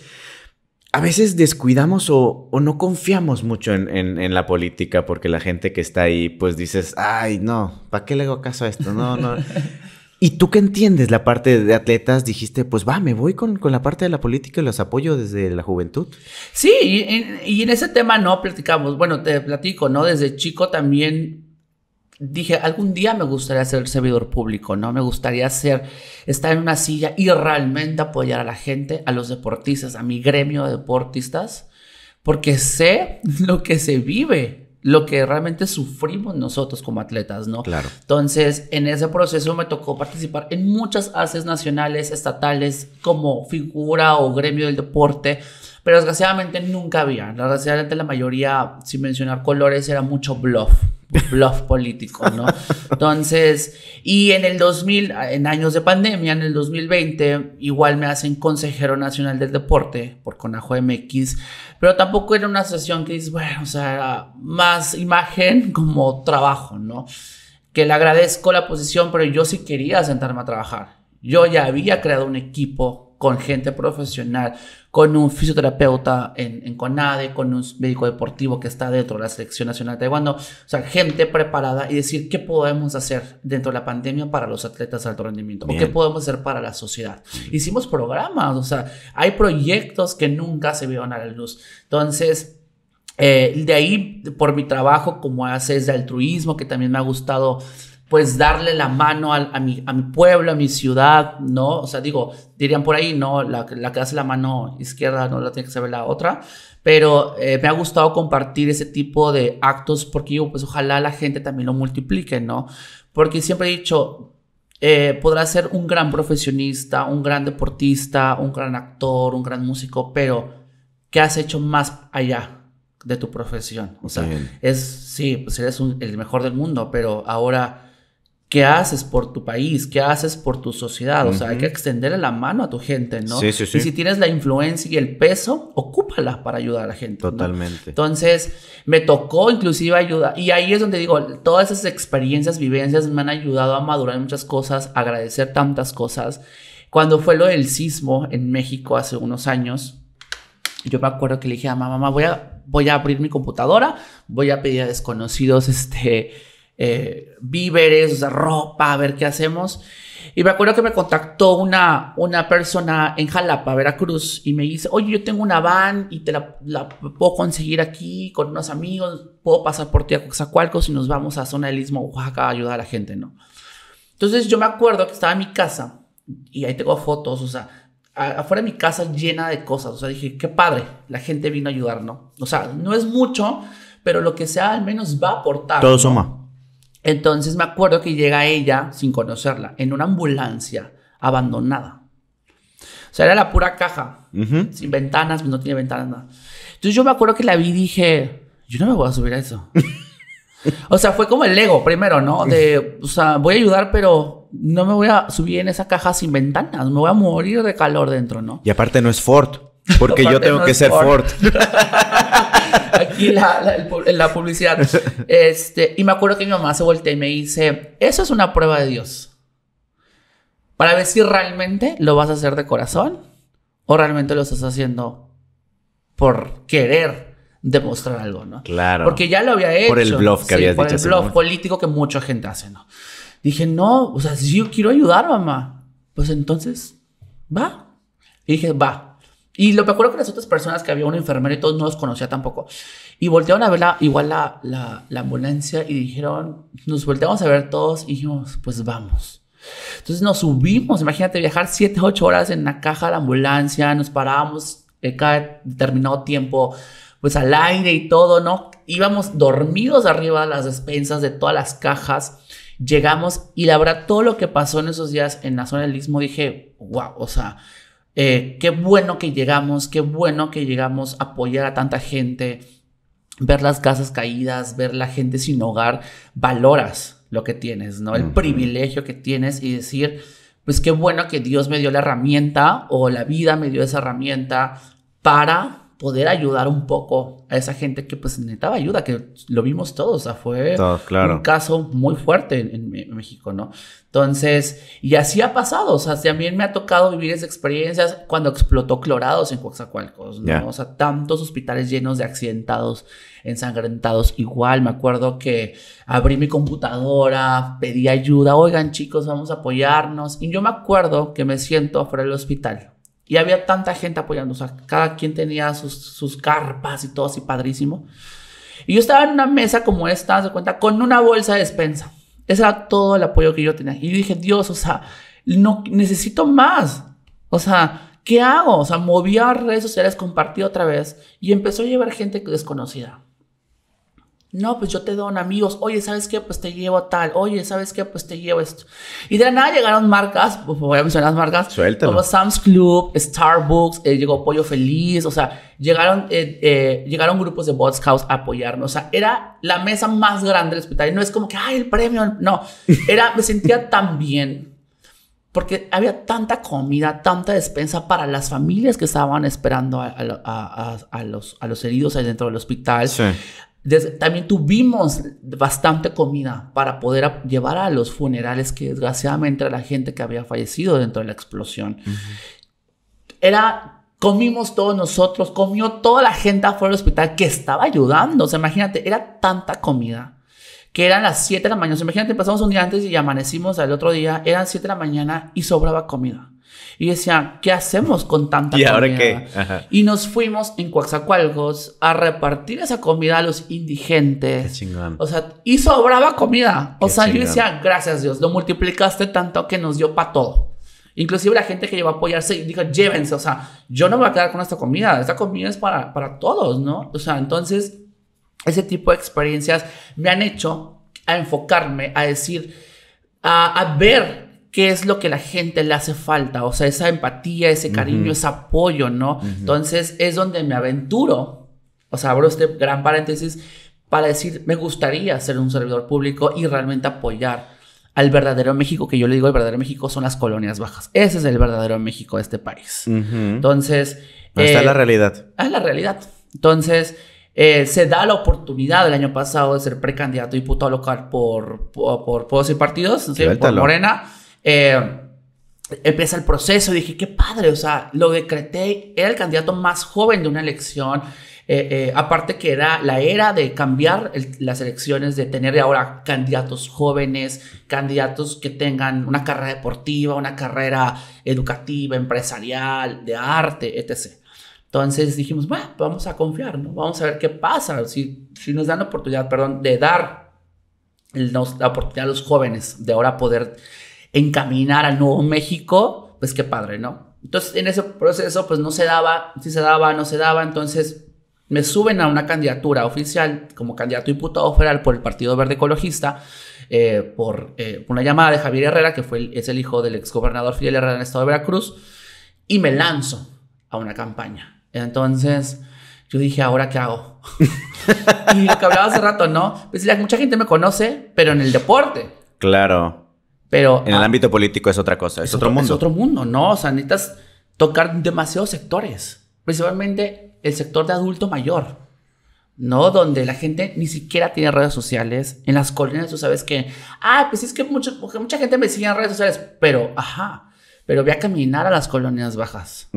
a veces descuidamos o, no confiamos mucho en, en, la política porque la gente que está ahí, pues dices, ay, no, ¿para qué le hago caso a esto? No, no. Y tú qué entiendes la parte de atletas, dijiste, pues va, me voy con, la parte de la política y los apoyo desde la juventud. Sí, y, en ese tema no platicamos, bueno, te platico, ¿no? Desde chico también dije, algún día me gustaría ser servidor público, ¿no? Me gustaría ser, estar en una silla y realmente apoyar a la gente, a los deportistas, a mi gremio de deportistas, porque sé lo que se vive lo que realmente sufrimos nosotros como atletas, ¿no? Claro. Entonces, en ese proceso me tocó participar en muchas haces nacionales, estatales, como figura o gremio del deporte. Pero desgraciadamente nunca había. Desgraciadamente la mayoría, sin mencionar colores, era mucho bluff. Bluff político, ¿no? Entonces, y en el 2000, en años de pandemia, en el 2020, igual me hacen consejero nacional del deporte por Conajo MX, pero tampoco era una sesión que dices, bueno, o sea, más imagen como trabajo, ¿no? Que le agradezco la posición, pero yo sí quería sentarme a trabajar. Yo ya había creado un equipo con gente profesional, con un fisioterapeuta en, CONADE, con un médico deportivo que está dentro de la Selección Nacional de Taiwán, o sea, gente preparada y decir qué podemos hacer dentro de la pandemia para los atletas de alto rendimiento o qué podemos hacer para la sociedad. Hicimos programas, o sea, hay proyectos que nunca se vieron a la luz. Entonces, eh, de ahí, por mi trabajo como haces de altruismo, que también me ha gustado pues darle la mano a, mi, a, mi, pueblo, a mi ciudad, ¿no? O sea, digo, dirían por ahí, ¿no? La, la que hace la mano izquierda no la tiene que saber la otra, pero eh, me ha gustado compartir ese tipo de actos porque yo, pues ojalá la gente también lo multiplique, ¿no? Porque siempre he dicho, eh, podrás ser un gran profesionista, un gran deportista, un gran actor, un gran músico, pero ¿qué has hecho más allá? de tu profesión, o sea, es sí, pues eres el mejor del mundo, pero ahora ¿Qué haces por tu país? ¿Qué haces por tu sociedad? O sea, hay que extenderle la mano a tu gente, ¿no? Sí, sí, sí. Y si tienes la influencia y el peso, ocúpala para ayudar a la gente. Totalmente. Entonces, me tocó inclusive ayudar. Y ahí es donde digo, todas esas experiencias, vivencias me han ayudado a madurar muchas cosas, agradecer tantas cosas. Cuando fue lo del sismo en México hace unos años, yo me acuerdo que le dije a mamá, mamá, voy a, voy a abrir mi computadora, voy a pedir a desconocidos, este eh, víveres, o sea, ropa, a ver qué hacemos. Y me acuerdo que me contactó una, una persona en Jalapa, Veracruz, y me dice, oye, yo tengo una van y te la, puedo conseguir aquí con unos amigos, puedo pasar por ti a Coxacualcos y nos vamos a zona del Istmo, Oaxaca, a ayudar a la gente, ¿no? Entonces yo me acuerdo que estaba en mi casa, y ahí tengo fotos, o sea, afuera de mi casa llena de cosas. O sea, dije, qué padre, la gente vino a ayudar, ¿no? O sea, no es mucho, pero lo que sea al menos va a aportar. Todo suma. Entonces me acuerdo que llega ella, sin conocerla, en una ambulancia abandonada. O sea, era la pura caja, sin ventanas, pues no tiene ventanas, nada. Entonces yo me acuerdo que la vi y dije, yo no me voy a subir a eso. o sea, fue como el ego primero, ¿no? De, o sea, voy a ayudar, pero no me voy a subir en esa caja sin ventanas, me voy a morir de calor dentro, ¿no? Y aparte no es Ford. Porque yo tengo que ser Ford. Aquí la, la, publicidad. Este, y me acuerdo que mi mamá se voltea y me dice, eso es una prueba de Dios. Para ver si realmente lo vas a hacer de corazón o realmente lo estás haciendo por querer demostrar algo, ¿no? Claro. Porque ya lo había hecho. Por el bluff que habías dicho. Por el bluff político que mucha gente hace, ¿no? Dije, no, o sea, si yo quiero ayudar, mamá, pues entonces, va. Y dije, va, y lo me acuerdo que las otras personas que había un enfermero y todos no los conocía tampoco. Y voltearon a ver la, igual la, la, ambulancia y dijeron, nos volteamos a ver todos y dijimos, pues vamos. Entonces nos subimos, imagínate viajar 7, 8 horas en la caja de la ambulancia, nos parábamos eh, cada determinado tiempo, pues al aire y todo, ¿no? Íbamos dormidos arriba de las despensas de todas las cajas. Llegamos y la verdad, todo lo que pasó en esos días en la zona del istmo, dije, wow, o sea, eh, qué bueno que llegamos, qué bueno que llegamos a apoyar a tanta gente, ver las casas caídas, ver la gente sin hogar, valoras lo que tienes, ¿no? El privilegio que tienes y decir, pues qué bueno que Dios me dio la herramienta o la vida me dio esa herramienta para poder ayudar un poco a esa gente que pues necesitaba ayuda, que lo vimos todos, o sea, fue un caso muy fuerte en, México, ¿no? Entonces, y así ha pasado, o sea, también me ha tocado vivir esas experiencias cuando explotó clorados en Coaxacualcos, ¿no? O sea, tantos hospitales llenos de accidentados, ensangrentados, igual, me acuerdo que abrí mi computadora, pedí ayuda, oigan chicos, vamos a apoyarnos, y yo me acuerdo que me siento afuera del hospital y había tanta gente apoyando, o sea, cada quien tenía sus, sus carpas y todo así padrísimo. Y yo estaba en una mesa como esta, de cuenta, con una bolsa de despensa. Ese era todo el apoyo que yo tenía. Y dije, Dios, o sea, no, necesito más. O sea, ¿qué hago? O sea, moví a redes sociales, compartí otra vez y empezó a llevar gente desconocida. No, pues yo te doy amigos. Oye, ¿sabes qué? Pues te llevo tal. Oye, ¿sabes qué? Pues te llevo esto. Y de nada llegaron marcas, pues, voy a mencionar las marcas. Suéltalo. Como Sam's Club, Starbucks, eh, llegó Pollo Feliz. O sea, llegaron, eh, eh, llegaron grupos de Bots House a apoyarnos. O sea, era la mesa más grande del hospital. Y no es como que, ay, el premio. No, era, me sentía tan bien. Porque había tanta comida, tanta despensa para las familias que estaban esperando a, a, a, los, los heridos ahí dentro del hospital. Sí también tuvimos bastante comida para poder llevar a los funerales que desgraciadamente era la gente que había fallecido dentro de la explosión. Era, comimos todos nosotros, comió toda la gente afuera del hospital que estaba ayudando. imagínate, era tanta comida que eran las 7 de la mañana. imagínate, pasamos un día antes y amanecimos al otro día, eran 7 de la mañana y sobraba comida. Y decía, ¿qué hacemos con tanta ¿Y comida? Ahora qué? Y nos fuimos en Coaxacualcos a repartir esa comida a los indigentes. Qué chingón. O sea, y sobraba comida. O sea, yo decía, gracias Dios, lo multiplicaste tanto que nos dio para todo. Inclusive la gente que llegó a apoyarse dijo, llévense, o sea, yo no me voy a quedar con esta comida, esta comida es para, para todos, ¿no? O sea, entonces, ese tipo de experiencias me han hecho a enfocarme, a decir, a, a ver qué es lo que la gente le hace falta, o sea, esa empatía, ese cariño, ese apoyo, ¿no? Entonces es donde me aventuro, o sea, abro este gran paréntesis para decir, me gustaría ser un servidor público y realmente apoyar al verdadero México, que yo le digo, el verdadero México son las colonias bajas. Ese es el verdadero México de este país. Entonces... Eh, está la realidad. Ah, es la realidad. Entonces... Eh, se da la oportunidad el año pasado de ser precandidato diputado local por, por, por ¿puedo partidos? Sí, por Morena. Eh, empieza el proceso y dije, qué padre, o sea, lo decreté, era el candidato más joven de una elección, eh, eh, aparte que era la era de cambiar las elecciones, de tener ahora candidatos jóvenes, candidatos que tengan una carrera deportiva, una carrera educativa, empresarial, de arte, etc. Entonces dijimos, bueno, vamos a confiar, ¿no? Vamos a ver qué pasa, si, si nos dan la oportunidad, perdón, de dar la oportunidad a los jóvenes de ahora poder encaminar al Nuevo México, pues qué padre, ¿no? Entonces, en ese proceso, pues no se daba, sí se daba, no se daba, entonces me suben a una candidatura oficial como candidato diputado federal por el Partido Verde Ecologista, eh, por eh, una llamada de Javier Herrera, que fue es el hijo del exgobernador Fidel Herrera en el estado de Veracruz, y me lanzo a una campaña. Entonces, yo dije, ¿ahora qué hago? y lo que hablaba hace rato, ¿no? Pues, mucha gente me conoce, pero en el deporte. Claro. Pero, en el ámbito político es otra cosa, es, otro, mundo. Es otro mundo, ¿no? O sea, necesitas tocar demasiados sectores, principalmente el sector de adulto mayor, ¿no? Donde la gente ni siquiera tiene redes sociales. En las colonias tú sabes que, ah, pues es que mucho, mucha gente me sigue en redes sociales, pero, ajá, pero voy a caminar a las colonias bajas.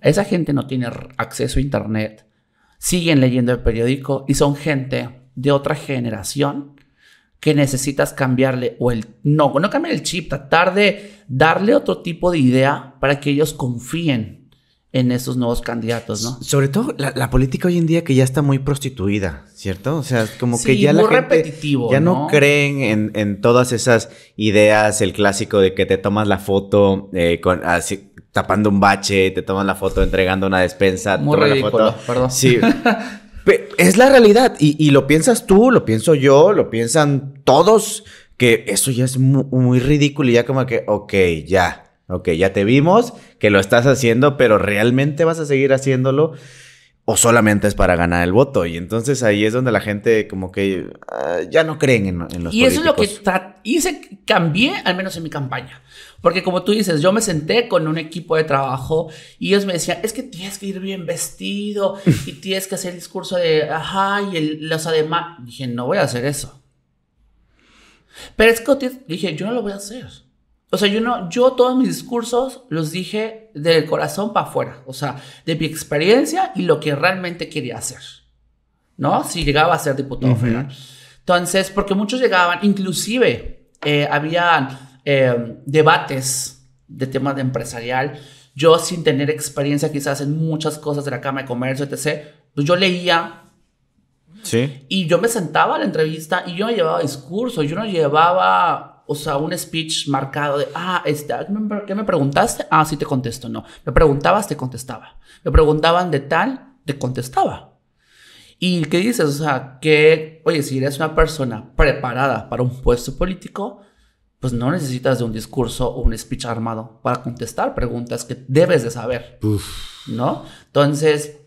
Esa gente no tiene acceso a Internet, siguen leyendo el periódico y son gente de otra generación que necesitas cambiarle o el no, no cambiar el chip, tratar de darle otro tipo de idea para que ellos confíen en esos nuevos candidatos, ¿no? Sobre todo la, política hoy en día que ya está muy prostituida, ¿cierto? O sea, como que ya la gente repetitivo, ya no, creen en, en, todas esas ideas, el clásico de que te tomas la foto eh, con tapando un bache, te toman la foto entregando una despensa, la foto. Perdón. Sí. Es la realidad y, lo piensas tú, lo pienso yo, lo piensan todos, que eso ya es muy, muy ridículo y ya como que, ok, ya, ok, ya te vimos que lo estás haciendo, pero realmente vas a seguir haciéndolo o solamente es para ganar el voto. Y entonces ahí es donde la gente como que ah, ya no creen en, los políticos. Y eso es lo que hice, cambié, al menos en mi campaña. Porque como tú dices, yo me senté con un equipo de trabajo y ellos me decían, es que tienes que ir bien vestido y tienes que hacer el discurso de, ajá, y el, los además. Dije, no voy a hacer eso. Pero es que dije, yo no lo voy a hacer. O sea, yo todos mis discursos los dije del corazón para afuera, o sea, de mi experiencia y lo que realmente quería hacer, ¿no? Si llegaba a ser diputado uh Entonces, porque muchos llegaban, inclusive eh, había em, debates de temas de empresarial. Yo sin tener experiencia quizás en muchas cosas de la Cámara de Comercio, etc., pues yo leía Sí. Y yo me sentaba a la entrevista y yo no llevaba discurso, yo no llevaba o sea, un speech marcado de, ah, este, ah, ¿qué me preguntaste? Ah, sí te contesto, no. Me preguntabas, te contestaba. Me preguntaban de tal, te contestaba. ¿Y qué dices? O sea, que, oye, si eres una persona preparada para un puesto político, pues no necesitas de un discurso o un speech armado para contestar preguntas que debes de saber, ¿no? Entonces,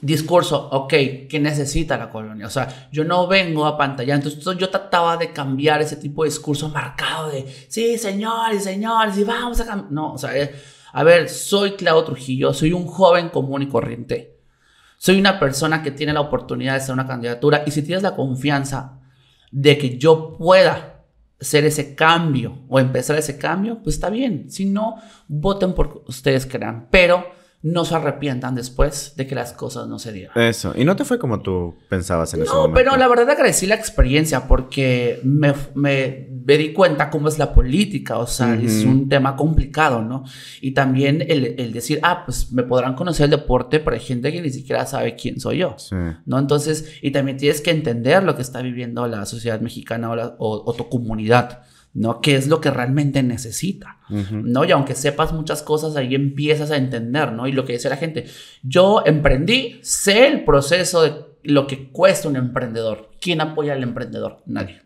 discurso, ok, ¿qué necesita la colonia? O sea, yo no vengo a pantalla. Entonces yo trataba de cambiar ese tipo de discurso marcado de, sí, señores, señores, y vamos a cambiar. No, o sea, eh, a ver, soy Claudio Trujillo, soy un joven común y corriente. Soy una persona que tiene la oportunidad de ser una candidatura y si tienes la confianza de que yo pueda ser ese cambio o empezar ese cambio, pues está bien. Si no, voten por ustedes crean. Pero no se arrepientan después de que las cosas no se dieran. Eso, y no te fue como tú pensabas en eso? ese momento. No, pero la verdad agradecí la experiencia porque me, me, di cuenta cómo es la política, o sea, es un tema complicado, ¿no? Y también el, decir, ah, pues me podrán conocer el deporte, pero hay gente que ni siquiera sabe quién soy yo, ¿no? Entonces, y también tienes que entender lo que está viviendo la sociedad mexicana o, o tu comunidad. ¿no? ¿Qué es lo que realmente necesita? ¿No? Y aunque sepas muchas cosas, ahí empiezas a entender, ¿no? Y lo que dice la gente, yo emprendí, sé el proceso de lo que cuesta un emprendedor. ¿Quién apoya al emprendedor? Nadie.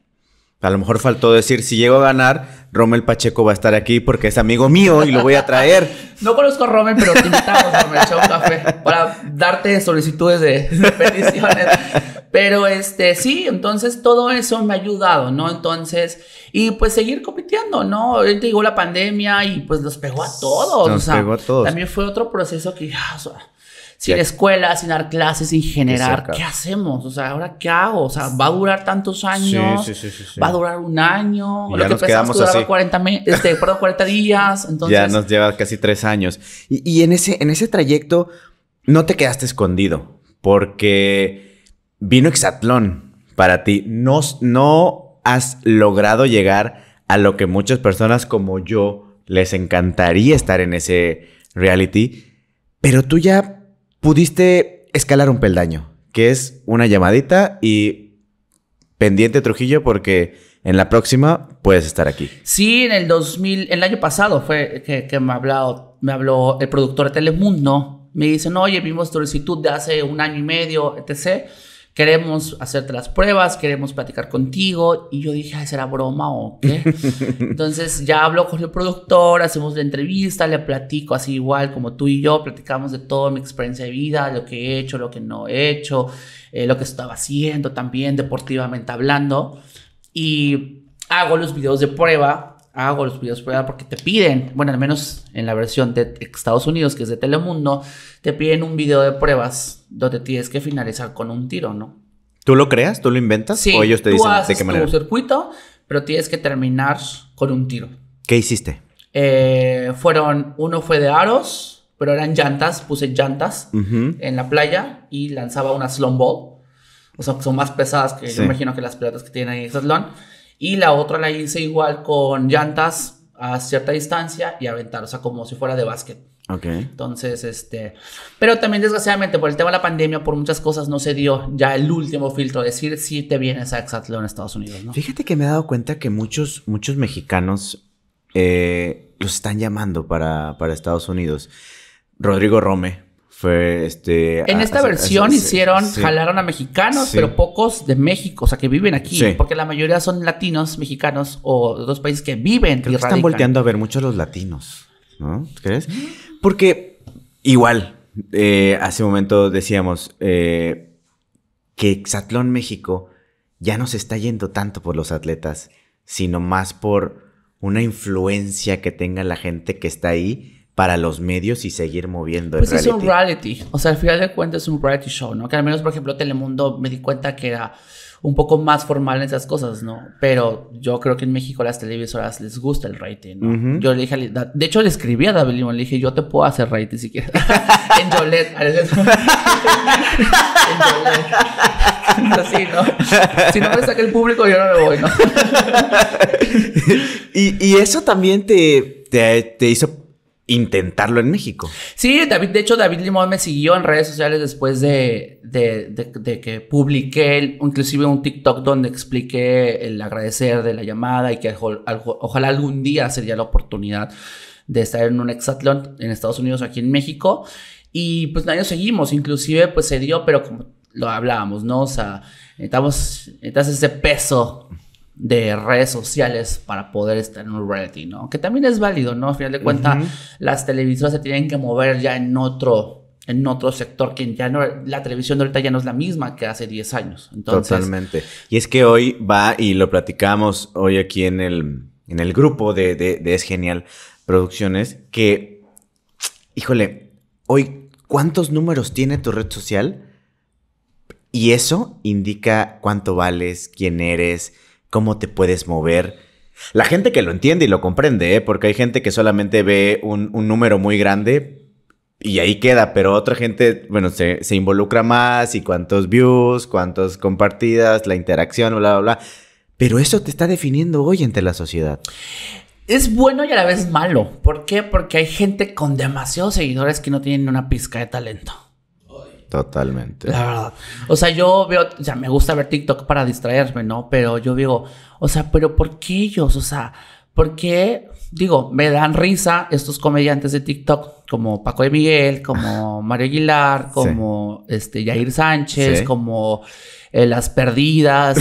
A lo mejor faltó decir, si llego a ganar, Rommel Pacheco va a estar aquí porque es amigo mío y lo voy a traer. no conozco a Rommel, pero te invitamos, Rommel, Show café para darte solicitudes de peticiones. Pero este, sí, entonces todo eso me ha ayudado, ¿no? Entonces, y pues seguir compitiendo, ¿no? Ahorita llegó la pandemia y pues los pegó a todos. Nos pegó a todos. También fue otro proceso que, ah, o sea, sin escuela, sin dar clases, sin generar, ¿qué hacemos? O sea, ¿ahora qué hago? O sea, ¿va a durar tantos años? Sí, sí, ¿Va a durar un año? Lo nos quedamos que 40, este, 40 días. Ya nos lleva casi tres años. Y, y en, ese, en ese trayecto no te quedaste escondido, porque Vino Exatlón para ti. No, no has logrado llegar a lo que muchas personas como yo les encantaría estar en ese reality, pero tú ya pudiste escalar un peldaño, que es una llamadita y pendiente Trujillo porque en la próxima puedes estar aquí. Sí, en el 2000, el año pasado fue que, que me, hablado, me habló el productor de Telemundo, me dice, no, oye, vimos tu solicitud de hace un año y medio, etc queremos hacerte las pruebas, queremos platicar contigo. Y yo dije, ay, ¿será broma o qué? Entonces ya hablo con el productor, hacemos la entrevista, le platico así igual como tú y yo, platicamos de toda mi experiencia de vida, lo que he hecho, lo que no he hecho, eh, lo que estaba haciendo también deportivamente hablando. Y hago los videos de prueba hago los videos prueba porque te piden, bueno, al menos en la versión de Estados Unidos, que es de Telemundo, te piden un video de pruebas donde tienes que finalizar con un tiro, ¿no? ¿Tú lo creas? ¿Tú lo inventas? Sí, ¿O ellos te dicen haces de qué manera? un circuito, pero tienes que terminar con un tiro. ¿Qué hiciste? Eh, fueron, uno fue de aros, pero eran llantas, puse llantas en la playa y lanzaba una slum ball. O sea, son más pesadas que yo imagino que las pelotas que tienen ahí en slum. Y la otra la hice igual con llantas a cierta distancia y aventar, o sea, como si fuera de básquet. Ok. Entonces, este. Pero también, desgraciadamente, por el tema de la pandemia, por muchas cosas, no se dio ya el último filtro, decir si te vienes a Exatlón en Estados Unidos, ¿no? Fíjate que me he dado cuenta que muchos, muchos mexicanos eh, los están llamando para, para Estados Unidos. Rodrigo Rome, este... En esta versión hicieron, jalaron a mexicanos, pero pocos de México, o sea, que viven aquí, porque la mayoría son latinos, mexicanos o de otros países que viven. están volteando a ver muchos los latinos, ¿no? ¿Crees? Porque igual, eh, hace un momento decíamos eh, que Exatlón México ya no se está yendo tanto por los atletas, sino más por una influencia que tenga la gente que está ahí para los medios y seguir moviendo pues reality. es un reality, o sea, al final de cuentas es un reality show, ¿no? Que al menos, por ejemplo, Telemundo me di cuenta que era un poco más formal en esas cosas, ¿no? Pero yo creo que en México las televisoras les gusta el rating, ¿no? Yo le dije, a, de hecho le escribí a David Limón, le dije, yo te puedo hacer rating si quieres. en Yolet. en Así, ¿no? Si no me saca el público, yo no me voy, ¿no? y, eso también te hizo intentarlo en México. Sí, David, de hecho David Limón me siguió en redes sociales después de, de, que publiqué inclusive un TikTok donde expliqué el agradecer de la llamada y que ojalá algún día sería la oportunidad de estar en un exatlón en Estados Unidos o aquí en México. Y pues nadie seguimos, inclusive pues se dio, pero como lo hablábamos, ¿no? O sea, estamos estás ese peso de redes sociales para poder estar en un reality, ¿no? Que también es válido, ¿no? Al final de cuentas, las televisoras se tienen que mover ya en otro, en otro sector que ya no, la televisión de ahorita ya no es la misma que hace 10 años. Totalmente. Y es que hoy va y lo platicamos hoy aquí en el, en el grupo de, de Es Genial Producciones, que, híjole, hoy, ¿cuántos números tiene tu red social? Y eso indica cuánto vales, quién eres, cómo te puedes mover. La gente que lo entiende y lo comprende, ¿eh? porque hay gente que solamente ve un, número muy grande y ahí queda, pero otra gente, bueno, se, involucra más y cuántos views, cuántas compartidas, la interacción, bla, bla, bla. Pero eso te está definiendo hoy entre la sociedad. Es bueno y a la vez malo. ¿Por qué? Porque hay gente con demasiados seguidores que no tienen una pizca de talento. Totalmente. La verdad. O sea, yo veo, ya me gusta ver TikTok para distraerme, ¿no? Pero yo digo, o sea, pero ¿por qué ellos? O sea, ¿por qué? Digo, me dan risa estos comediantes de TikTok, como Paco de Miguel, como Mario Aguilar, como este Jair Sánchez, como eh, Las Perdidas.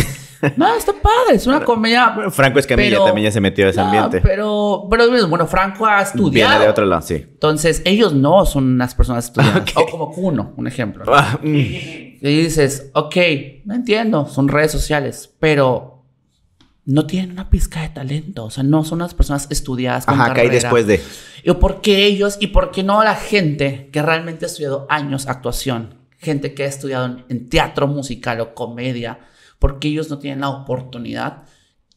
No, está padre, es una comedia. Franco Escamilla pero, también ya se metió a ese ambiente. Pero, pero bueno, Franco ha estudiado. Viene de otro lado, sí. Entonces, ellos no son unas personas estudiadas. O como uno un ejemplo. Ah, mm. Y dices, ok, no entiendo, son redes sociales, pero no tienen una pizca de talento. O sea, no son unas personas estudiadas. Con Ajá, que después de. ¿Y por qué ellos y por qué no la gente que realmente ha estudiado años actuación? Gente que ha estudiado en teatro musical o comedia porque ellos no tienen la oportunidad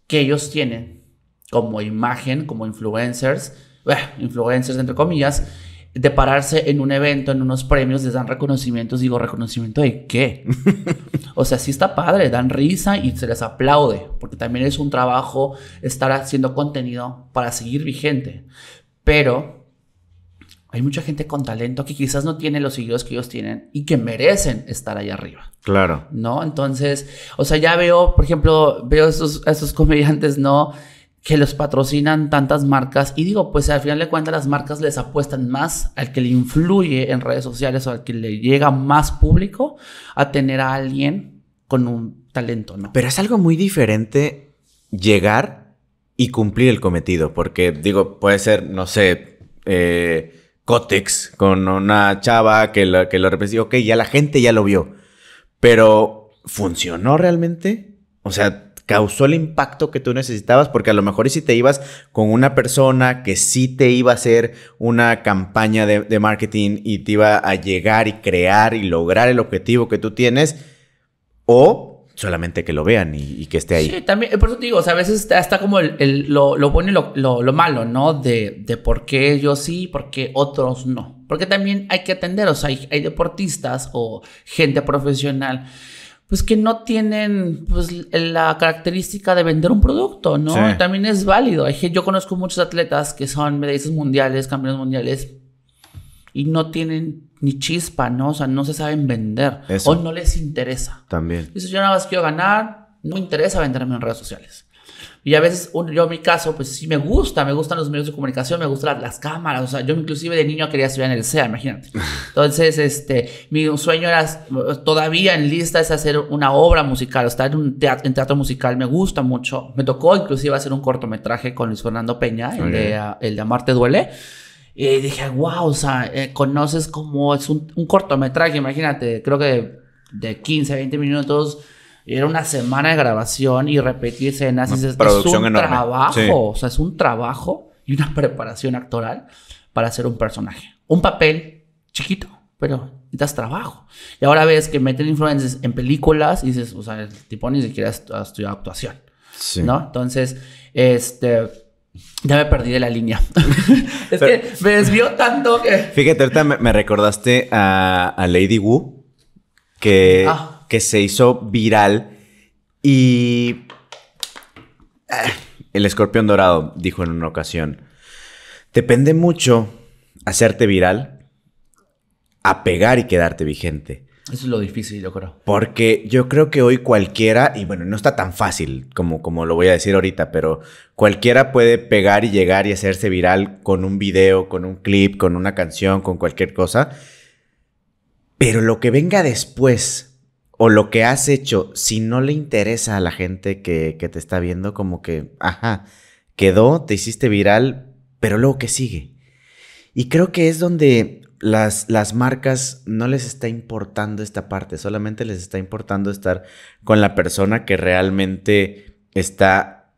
que ellos tienen como imagen, como influencers, eh, influencers entre comillas, de pararse en un evento, en unos premios, les dan reconocimientos, digo, ¿reconocimiento de qué? o sea, sí está padre, dan risa y se les aplaude, porque también es un trabajo estar haciendo contenido para seguir vigente, pero hay mucha gente con talento que quizás no tiene los seguidores que ellos tienen y que merecen estar ahí arriba. Claro. ¿No? Entonces, o sea, ya veo, por ejemplo, veo esos, esos comediantes, ¿no? Que los patrocinan tantas marcas y digo, pues al final de cuentas las marcas les apuestan más al que le influye en redes sociales o al que le llega más público a tener a alguien con un talento, ¿no? Pero es algo muy diferente llegar y cumplir el cometido, porque digo, puede ser, no sé, eh, Cotex con una chava que lo, que lo Ok, ya la gente ya lo vio. Pero, ¿funcionó realmente? O sea, ¿causó el impacto que tú necesitabas? Porque a lo mejor si te ibas con una persona que sí te iba a hacer una campaña de marketing y te iba a llegar y crear y lograr el objetivo que tú tienes, o solamente que lo vean y, que esté ahí. Sí, también, eh, por eso te digo, o sea, a veces está, como el, lo, lo, bueno y lo, lo, malo, ¿no? De, de, por qué yo sí, por qué otros no. Porque también hay que atender, o sea, hay, hay deportistas o gente profesional pues que no tienen pues, la característica de vender un producto, ¿no? También es válido. Yo conozco muchos atletas que son medallistas mundiales, campeones mundiales, y no tienen ni chispa, ¿no? O sea, no se saben vender Eso. o no les interesa. También. Dices, yo nada más quiero ganar, no interesa venderme en redes sociales. Y a veces, yo en mi caso, pues sí me gusta, me gustan los medios de comunicación, me gustan las, cámaras, o sea, yo inclusive de niño quería estudiar en el SEA, imagínate. Entonces, este, mi sueño era, todavía en lista, es hacer una obra musical, estar en un teatro, en teatro musical, me gusta mucho. Me tocó inclusive hacer un cortometraje con Luis Fernando Peña, el, de, el de Amarte Duele y dije, wow, o sea, eh, conoces como es un, cortometraje, imagínate, creo que de 15, 20 minutos. Era una semana de grabación y repetir escenas. es, producción un trabajo, o sea, es un trabajo y una preparación actoral para hacer un personaje. Un papel chiquito, pero necesitas trabajo. Y ahora ves que meten influencers en películas y dices, o sea, el tipo ni siquiera ha estudiado actuación. ¿No? Entonces, este ya me perdí de la línea. es que me desvió tanto que. Fíjate, ahorita me, recordaste a, Lady Wu, que, ah. que se hizo viral y. Eh, el escorpión dorado dijo en una ocasión: Depende mucho hacerte viral a pegar y quedarte vigente. Eso es lo difícil, yo creo. Porque yo creo que hoy cualquiera, y bueno, no está tan fácil como, como lo voy a decir ahorita, pero cualquiera puede pegar y llegar y hacerse viral con un video, con un clip, con una canción, con cualquier cosa. Pero lo que venga después o lo que has hecho, si no le interesa a la gente que, que te está viendo, como que, ajá, quedó, te hiciste viral, pero luego que sigue. Y creo que es donde las, marcas no les está importando esta parte, solamente les está importando estar con la persona que realmente está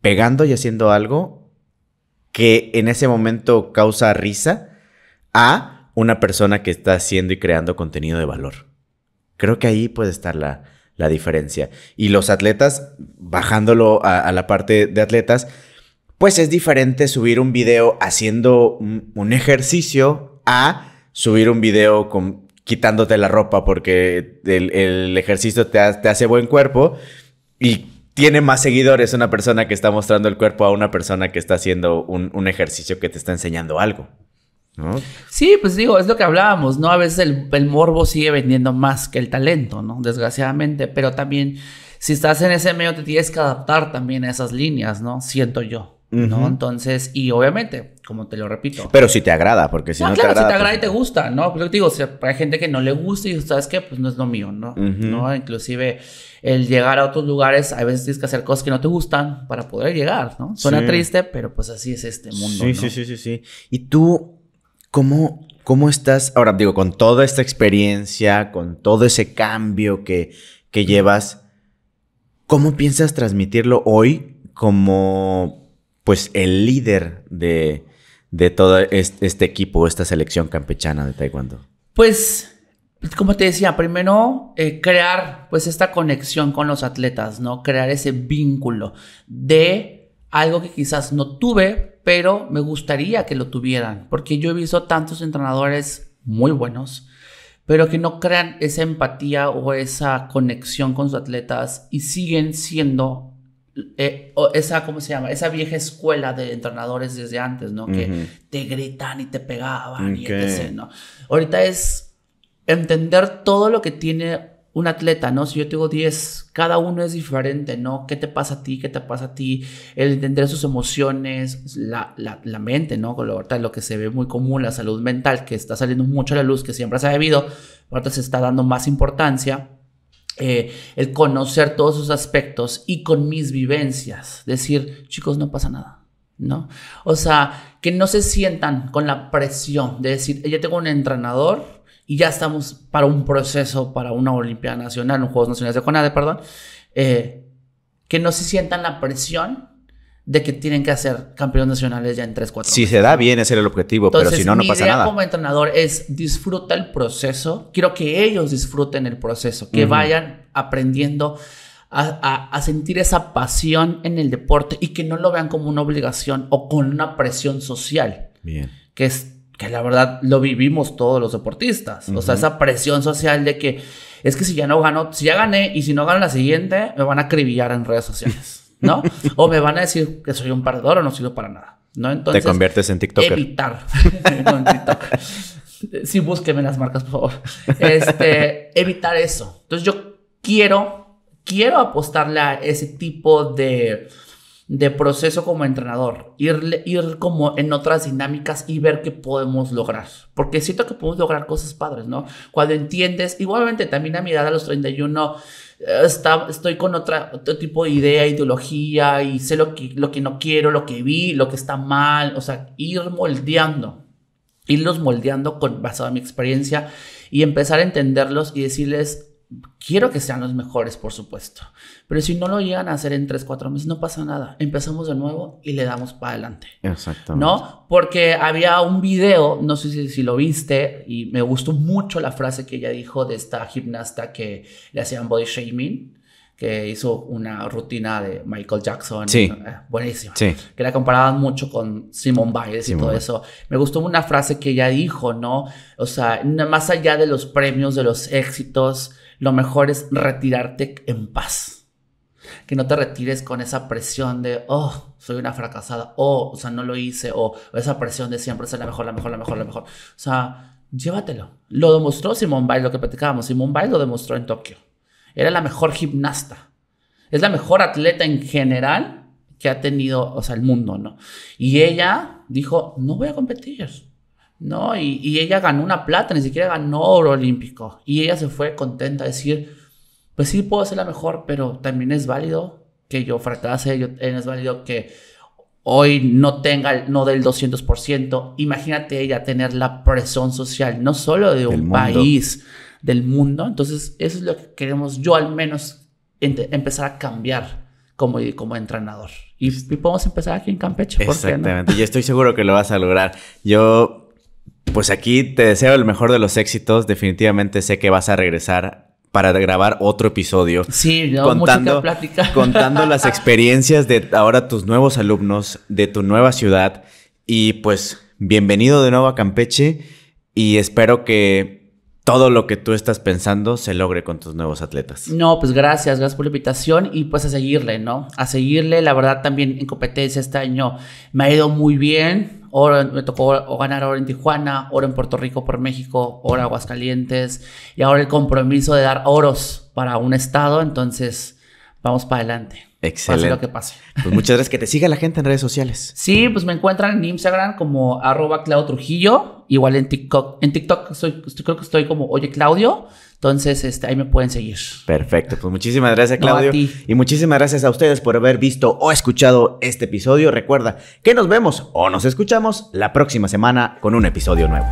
pegando y haciendo algo que en ese momento causa risa a una persona que está haciendo y creando contenido de valor. Creo que ahí puede estar la, la diferencia. Y los atletas, bajándolo a, la parte de atletas, pues es diferente subir un video haciendo un ejercicio a subir un video quitándote la ropa porque el, ejercicio te, hace buen cuerpo y tiene más seguidores una persona que está mostrando el cuerpo a una persona que está haciendo un, ejercicio que te está enseñando algo. ¿no? Sí, pues digo, es lo que hablábamos, ¿no? A veces el, el, morbo sigue vendiendo más que el talento, ¿no? Desgraciadamente, pero también si estás en ese medio te tienes que adaptar también a esas líneas, ¿no? Siento yo. ¿no? Entonces, y obviamente, como te lo repito. Pero si te agrada, porque si no, claro, te agrada. Si te agrada y te gusta, ¿no? Pero te digo, hay gente que no le gusta y sabes que pues no es lo mío, ¿no? ¿no? Inclusive el llegar a otros lugares, a veces tienes que hacer cosas que no te gustan para poder llegar, ¿no? Suena triste, pero pues así es este mundo. Sí, sí, sí, sí, sí. Y tú, ¿cómo, ¿cómo estás? Ahora digo, con toda esta experiencia, con todo ese cambio que, que llevas, ¿cómo piensas transmitirlo hoy como pues el líder de, todo este, equipo, esta selección campechana de taekwondo? Pues, como te decía, primero eh, crear pues esta conexión con los atletas, ¿no? Crear ese vínculo de algo que quizás no tuve, pero me gustaría que lo tuvieran, porque yo he visto tantos entrenadores muy buenos, pero que no crean esa empatía o esa conexión con sus atletas y siguen siendo eh, esa, ¿cómo se llama? Esa vieja escuela de entrenadores desde antes, ¿no? Que te gritan y te pegaban y etcétera, ¿no? Ahorita es entender todo lo que tiene un atleta, ¿no? Si yo tengo 10, cada uno es diferente, ¿no? ¿Qué te pasa a ti? ¿Qué te pasa a ti? El entender sus emociones, la, la, mente, ¿no? Con lo, lo que se ve muy común, la salud mental, que está saliendo mucho a la luz, que siempre se ha debido, ahorita se está dando más importancia eh, el conocer todos sus aspectos y con mis vivencias, decir, chicos, no pasa nada, ¿no? O sea, que no se sientan con la presión de decir, eh, ya tengo un entrenador y ya estamos para un proceso, para una Olimpiada Nacional, un Juegos Nacionales de CONADE, perdón, eh, que no se sientan la presión de que tienen que hacer campeones nacionales ya en 3, 4 Si se da bien, ese era el objetivo, pero si no, no pasa nada. Mi idea como entrenador es disfruta el proceso. Quiero que ellos disfruten el proceso, que vayan aprendiendo a, sentir esa pasión en el deporte y que no lo vean como una obligación o con una presión social. Bien. Que es que la verdad lo vivimos todos los deportistas. O sea, esa presión social de que es que si ya no gano, si ya gané y si no gano la siguiente, me van a acribillar en redes sociales. ¿no? o me van a decir que soy un perdedor o no sirvo para nada, ¿no? Entonces, Te conviertes en TikToker. Evitar. TikTok. Sí, búsqueme las marcas, por favor. Este, evitar eso. Entonces yo quiero, quiero apostarle a ese tipo de, proceso como entrenador. Ir, ir como en otras dinámicas y ver qué podemos lograr. Porque siento que podemos lograr cosas padres, ¿no? Cuando entiendes, igualmente también a mi edad, a los 31 estoy con otra, otro tipo de idea, ideología y sé lo que, lo que no quiero, lo que vi, lo que está mal, o sea, ir moldeando, irlos moldeando con, basado en mi experiencia y empezar a entenderlos y decirles, Quiero que sean los mejores, por supuesto. Pero si no lo llegan a hacer en 3, 4 meses, no pasa nada. Empezamos de nuevo y le damos para adelante. Exactamente. ¿No? Porque había un video, no sé si, lo viste, y me gustó mucho la frase que ella dijo de esta gimnasta que le hacían body shaming, que hizo una rutina de Michael Jackson. Sí. Eh, buenísima. Que la comparaban mucho con Simon Biles y todo eso. Me gustó una frase que ella dijo, ¿no? O sea, más allá de los premios, de los éxitos lo mejor es retirarte en paz. Que no te retires con esa presión de, oh, soy una fracasada, oh, o sea, no lo hice, o esa presión de siempre ser la mejor, la mejor, la mejor, la mejor. O sea, llévatelo. Lo demostró Simone Biles, lo que platicábamos. Simone Biles lo demostró en Tokio. Era la mejor gimnasta. Es la mejor atleta en general que ha tenido, o sea, el mundo, ¿no? Y ella dijo, no voy a competir. ¿no? Y, y, ella ganó una plata, ni siquiera ganó oro olímpico. Y ella se fue contenta a decir, pues sí, puedo ser la mejor, pero también es válido que yo fracase, eh, es válido que hoy no tenga, no del 200%. Imagínate ella tener la presión social, no solo de un país, del mundo. Entonces, eso es lo que queremos yo al menos empezar a cambiar. Como, como, entrenador. Y, podemos empezar aquí en Campeche. Exactamente. Yo estoy seguro que lo vas a lograr. Yo pues aquí te deseo el mejor de los éxitos. Definitivamente sé que vas a regresar para grabar otro episodio. Sí, contando, contando las experiencias de ahora tus nuevos alumnos, de tu nueva ciudad. Y pues bienvenido de nuevo a Campeche y espero que todo lo que tú estás pensando se logre con tus nuevos atletas. No, pues gracias, gracias por la invitación y pues a seguirle, ¿no? A seguirle, la verdad también en competencia este año me ha ido muy bien. Ahora me tocó ganar ahora en Tijuana, oro en Puerto Rico por México, en Aguascalientes y ahora el compromiso de dar oros para un estado, entonces vamos para adelante. Excelente. Pase lo que pase. Pues muchas gracias. Que te siga la gente en redes sociales. Sí, pues me encuentran en Instagram como arroba Claudio Trujillo. Igual en TikTok. En TikTok creo que estoy como Oye Claudio. Entonces, este, ahí me pueden seguir. Perfecto. Pues muchísimas gracias, Claudio. Y muchísimas gracias a ustedes por haber visto o escuchado este episodio. Recuerda que nos vemos o nos escuchamos la próxima semana con un episodio nuevo.